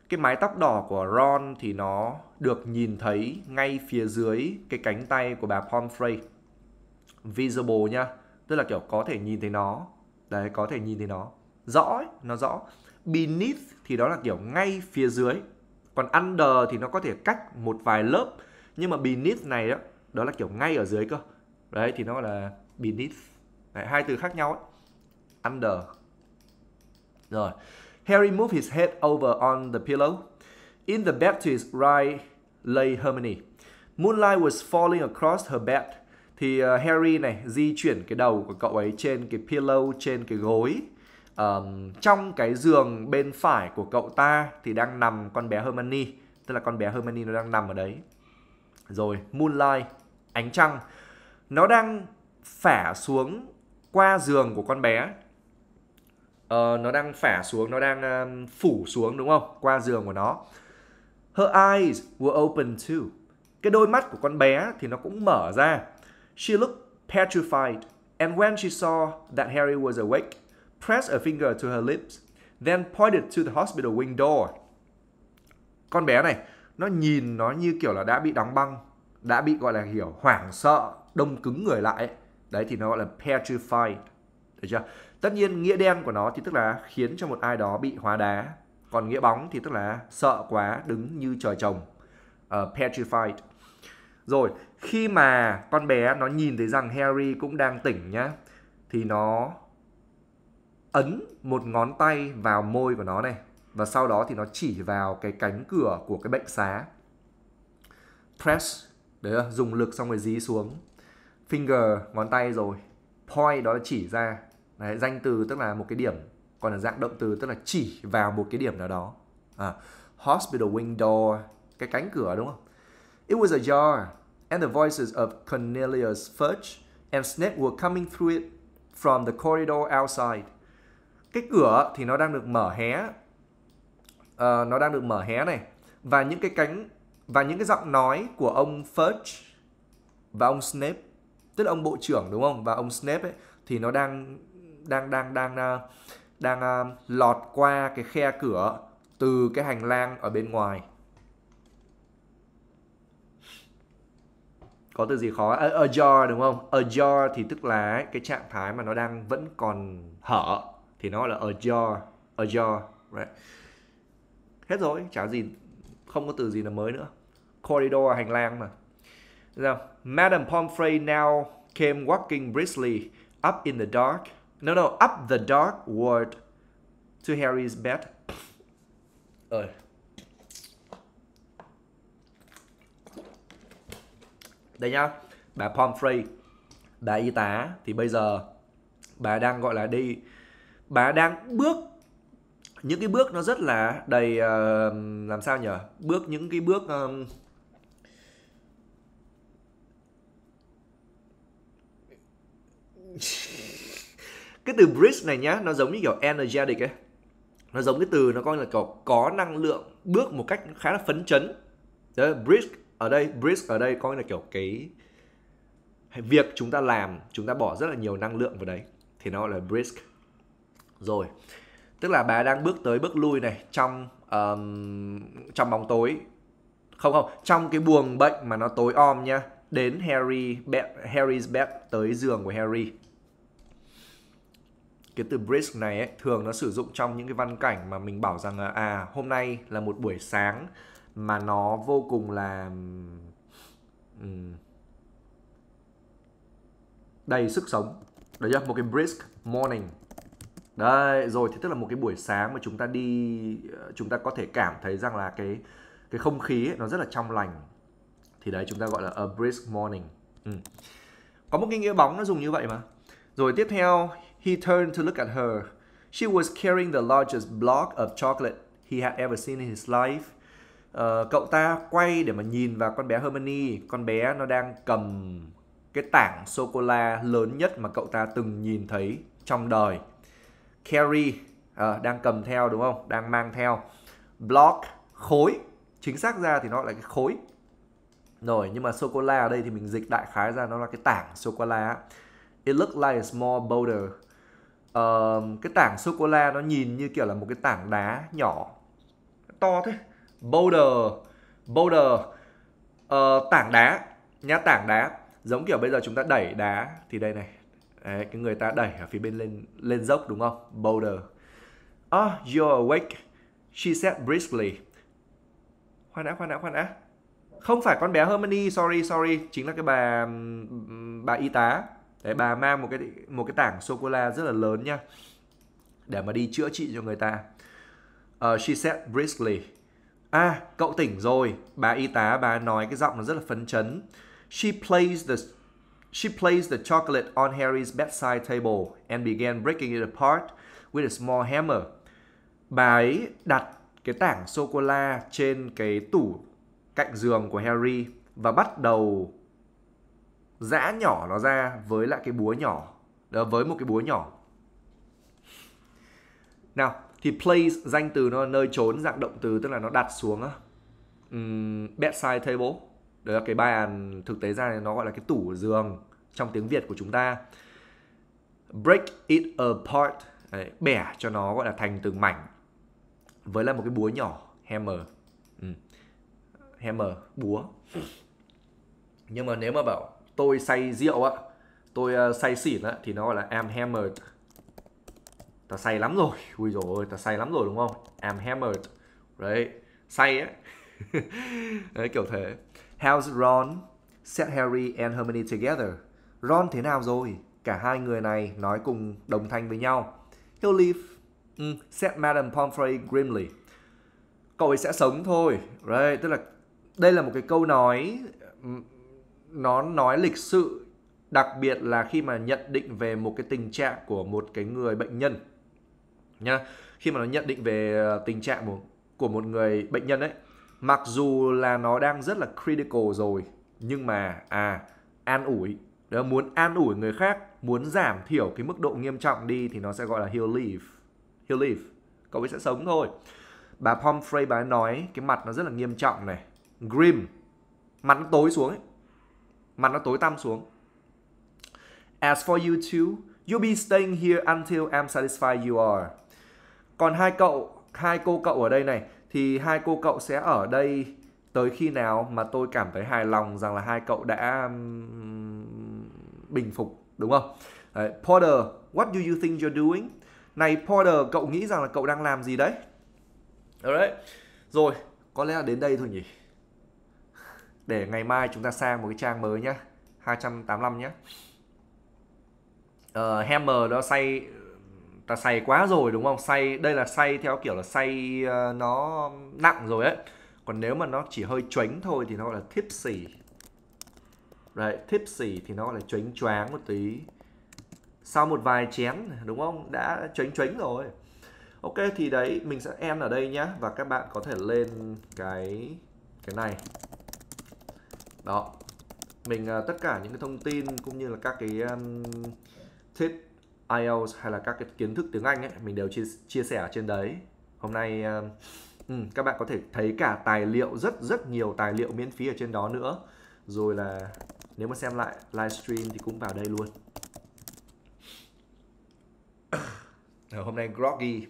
Cái mái tóc đỏ của Ron thì nó được nhìn thấy ngay phía dưới cái cánh tay của bà Pomfrey. Visible nha, tức là kiểu có thể nhìn thấy nó. Đấy, có thể nhìn thấy nó. Rõ ấy, nó rõ. Beneath thì đó là kiểu ngay phía dưới. Còn under thì nó có thể cách một vài lớp. Nhưng mà beneath này đó, đó là kiểu ngay ở dưới cơ. Đấy, thì nó gọi là beneath. Đấy, hai từ khác nhau ấy. Under rồi. Harry moved his head over on the pillow. In the bed to his right lay Hermione. Moonlight was falling across her bed. Thì uh, Harry này di chuyển cái đầu của cậu ấy trên cái pillow, trên cái gối. Um, trong cái giường bên phải của cậu ta thì đang nằm con bé Hermione. Tức là con bé Hermione nó đang nằm ở đấy. Rồi Moonlight, ánh trăng. Nó đang phả xuống qua giường của con bé Ờ, nó đang phả xuống nó đang um, phủ xuống đúng không qua giường của nó her eyes were open too cái đôi mắt của con bé thì nó cũng mở ra she looked petrified and when she saw that Harry was awake pressed a finger to her lips then pointed to the hospital wing door con bé này nó nhìn nó như kiểu là đã bị đóng băng đã bị gọi là hiểu hoảng sợ đông cứng người lại đấy thì nó gọi là petrified được chưa Tất nhiên nghĩa đen của nó thì tức là khiến cho một ai đó bị hóa đá. Còn nghĩa bóng thì tức là sợ quá đứng như trời trồng. Uh, petrified. Rồi, khi mà con bé nó nhìn thấy rằng Harry cũng đang tỉnh nhá thì nó ấn một ngón tay vào môi của nó này và sau đó thì nó chỉ vào cái cánh cửa của cái bệnh xá. Press, đấy là dùng lực xong rồi dí xuống. Finger, ngón tay rồi. Point đó là chỉ ra Đấy, danh từ tức là một cái điểm còn là dạng động từ tức là chỉ vào một cái điểm nào đó à, hospital wing door cái cánh cửa đúng không it was ajar and the voices of Cornelius Fudge and Snape were coming through it from the corridor outside cái cửa thì nó đang được mở hé uh, nó đang được mở hé này và những cái cánh và những cái giọng nói của ông Fudge và ông Snape tức là ông bộ trưởng đúng không và ông Snape ấy, thì nó đang đang đang đang ờ, đang, đang ờ, uh, lọt qua cái khe cửa từ cái hành lang ở bên ngoài có từ gì khó a, ờ, a jar đúng không a jar thì tức là cái trạng thái mà nó đang vẫn còn hở thì nó là a jar a jar right. hết rồi chả gì không có từ gì là mới nữa corridor hành lang mà Now, Madam Pomfrey now came walking briskly up in the dark No, no, up the dark ward to Harry's bed. Ơi. Đây nhá, bà Pomfrey, bà y tá thì bây giờ bà đang gọi là đi bà đang bước những cái bước nó rất là đầy uh, làm sao nhở bước những cái bước uh, cái từ bridge này nhá nó giống như kiểu energetic ấy nó giống cái từ nó coi là kiểu có năng lượng bước một cách khá là phấn chấn Đấy, bridge ở đây bridge ở đây coi là kiểu cái việc chúng ta làm chúng ta bỏ rất là nhiều năng lượng vào đấy thì nó gọi là brisk rồi tức là bà đang bước tới bước lui này trong um, trong bóng tối không không trong cái buồng bệnh mà nó tối om nhá đến Harry bed, Harry's bed tới giường của Harry cái từ brisk này ấy, thường nó sử dụng trong những cái văn cảnh mà mình bảo rằng là à hôm nay là một buổi sáng mà nó vô cùng là um, đầy sức sống đấy chưa một cái brisk morning đấy rồi thì tức là một cái buổi sáng mà chúng ta đi ờ, chúng ta có thể cảm thấy rằng là cái cái không khí ấy, nó rất là trong lành thì đấy chúng ta gọi là a brisk morning ừ. có một cái nghĩa bóng nó dùng như vậy mà rồi tiếp theo He turned to look at her. She was carrying the largest block of chocolate he had ever seen in his life. Uh, cậu ta quay để mà nhìn vào con bé Hermione. Con bé nó đang cầm cái tảng sô cô la lớn nhất mà cậu ta từng nhìn thấy trong đời. Carry à, ờ, đang cầm theo đúng không? Đang mang theo. Block khối. Chính xác ra thì nó là cái khối. Rồi nhưng mà sô cô la ở đây thì mình dịch đại khái ra nó là cái tảng sô cô la. It looked like a small boulder uh, cái tảng sô cô la nó nhìn như kiểu là một cái tảng đá nhỏ to thế boulder boulder uh, tảng đá nhá tảng đá giống kiểu bây giờ chúng ta đẩy đá thì đây này Đấy, cái người ta đẩy ở phía bên lên lên dốc đúng không boulder oh, you're awake she said briskly khoan đã khoan đã khoan đã không phải con bé Hermione sorry sorry chính là cái bà bà y tá đấy bà mang một cái một cái tảng sô cô la rất là lớn nhá để mà đi chữa trị cho người ta uh, she said briskly à cậu tỉnh rồi bà y tá bà nói cái giọng nó rất là phấn chấn she placed the She placed the chocolate on Harry's bedside table and began breaking it apart with a small hammer. Bà ấy đặt cái tảng sô cô la trên cái tủ cạnh giường của Harry và bắt đầu giã nhỏ nó ra với lại cái búa nhỏ đó, với một cái búa nhỏ nào thì place danh từ nó nơi trốn dạng động từ tức là nó đặt xuống á um, bedside table đó là cái bàn thực tế ra nó gọi là cái tủ giường trong tiếng việt của chúng ta break it apart đấy, bẻ cho nó gọi là thành từng mảnh với là một cái búa nhỏ hammer um, hammer búa nhưng mà nếu mà bảo tôi say rượu ạ tôi uh, say xỉn á thì nó gọi là am hammered ta say lắm rồi ui rồi ôi ta say lắm rồi đúng không am hammered đấy say á đấy kiểu thế how's Ron set Harry and Hermione together Ron thế nào rồi cả hai người này nói cùng đồng thanh với nhau he'll live um, ừ, said Madame Pomfrey grimly cậu ấy sẽ sống thôi right tức là đây là một cái câu nói ừ, nó nói lịch sự đặc biệt là khi mà nhận định về một cái tình trạng của một cái người bệnh nhân nha khi mà nó nhận định về ờ, tình trạng của, của một người bệnh nhân ấy mặc dù là nó đang rất là critical rồi nhưng mà à an ủi đó muốn an ủi người khác muốn giảm thiểu cái mức độ nghiêm trọng đi thì nó sẽ gọi là heal leave heal leave cậu ấy sẽ sống thôi bà Pomfrey bà ấy nói cái mặt nó rất là nghiêm trọng này grim mắn tối xuống ấy mặt nó tối tăm xuống as for you two you'll be staying here until I'm satisfied you are còn hai cậu hai cô cậu ở đây này thì hai cô cậu sẽ ở đây tới khi nào mà tôi cảm thấy hài lòng rằng là hai cậu đã bình phục đúng không đấy, Porter what do you think you're doing này Porter cậu nghĩ rằng là cậu đang làm gì đấy Alright. rồi có lẽ là đến đây thôi nhỉ để ngày mai chúng ta sang một cái trang mới nhé 285 nhé uh, Hammer nó xay, ta xay quá rồi đúng không Xay, đây là xay theo kiểu là xay uh, ờ, nó nặng rồi ấy còn nếu mà nó chỉ hơi chuánh thôi thì nó gọi là tipsy đấy tipsy thì nó gọi là chuánh choáng một tí sau một vài chén đúng không đã chuánh chuánh rồi ok thì đấy mình sẽ end ở đây nhá và các bạn có thể lên cái cái này đó mình uh, tất cả những cái thông tin cũng như là các cái um, tip IELTS hay là các cái kiến thức tiếng Anh ấy mình đều chia, chia sẻ ở trên đấy hôm nay uh, ừ, các bạn có thể thấy cả tài liệu rất rất nhiều tài liệu miễn phí ở trên đó nữa rồi là nếu mà xem lại livestream thì cũng vào đây luôn ờ, hôm nay groggy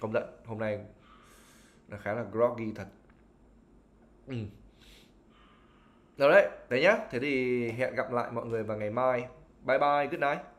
công nhận hôm nay là khá là groggy thật ừ. Rồi đấy, đấy nhá. Thế thì hẹn gặp lại mọi người vào ngày mai. Bye bye, good night.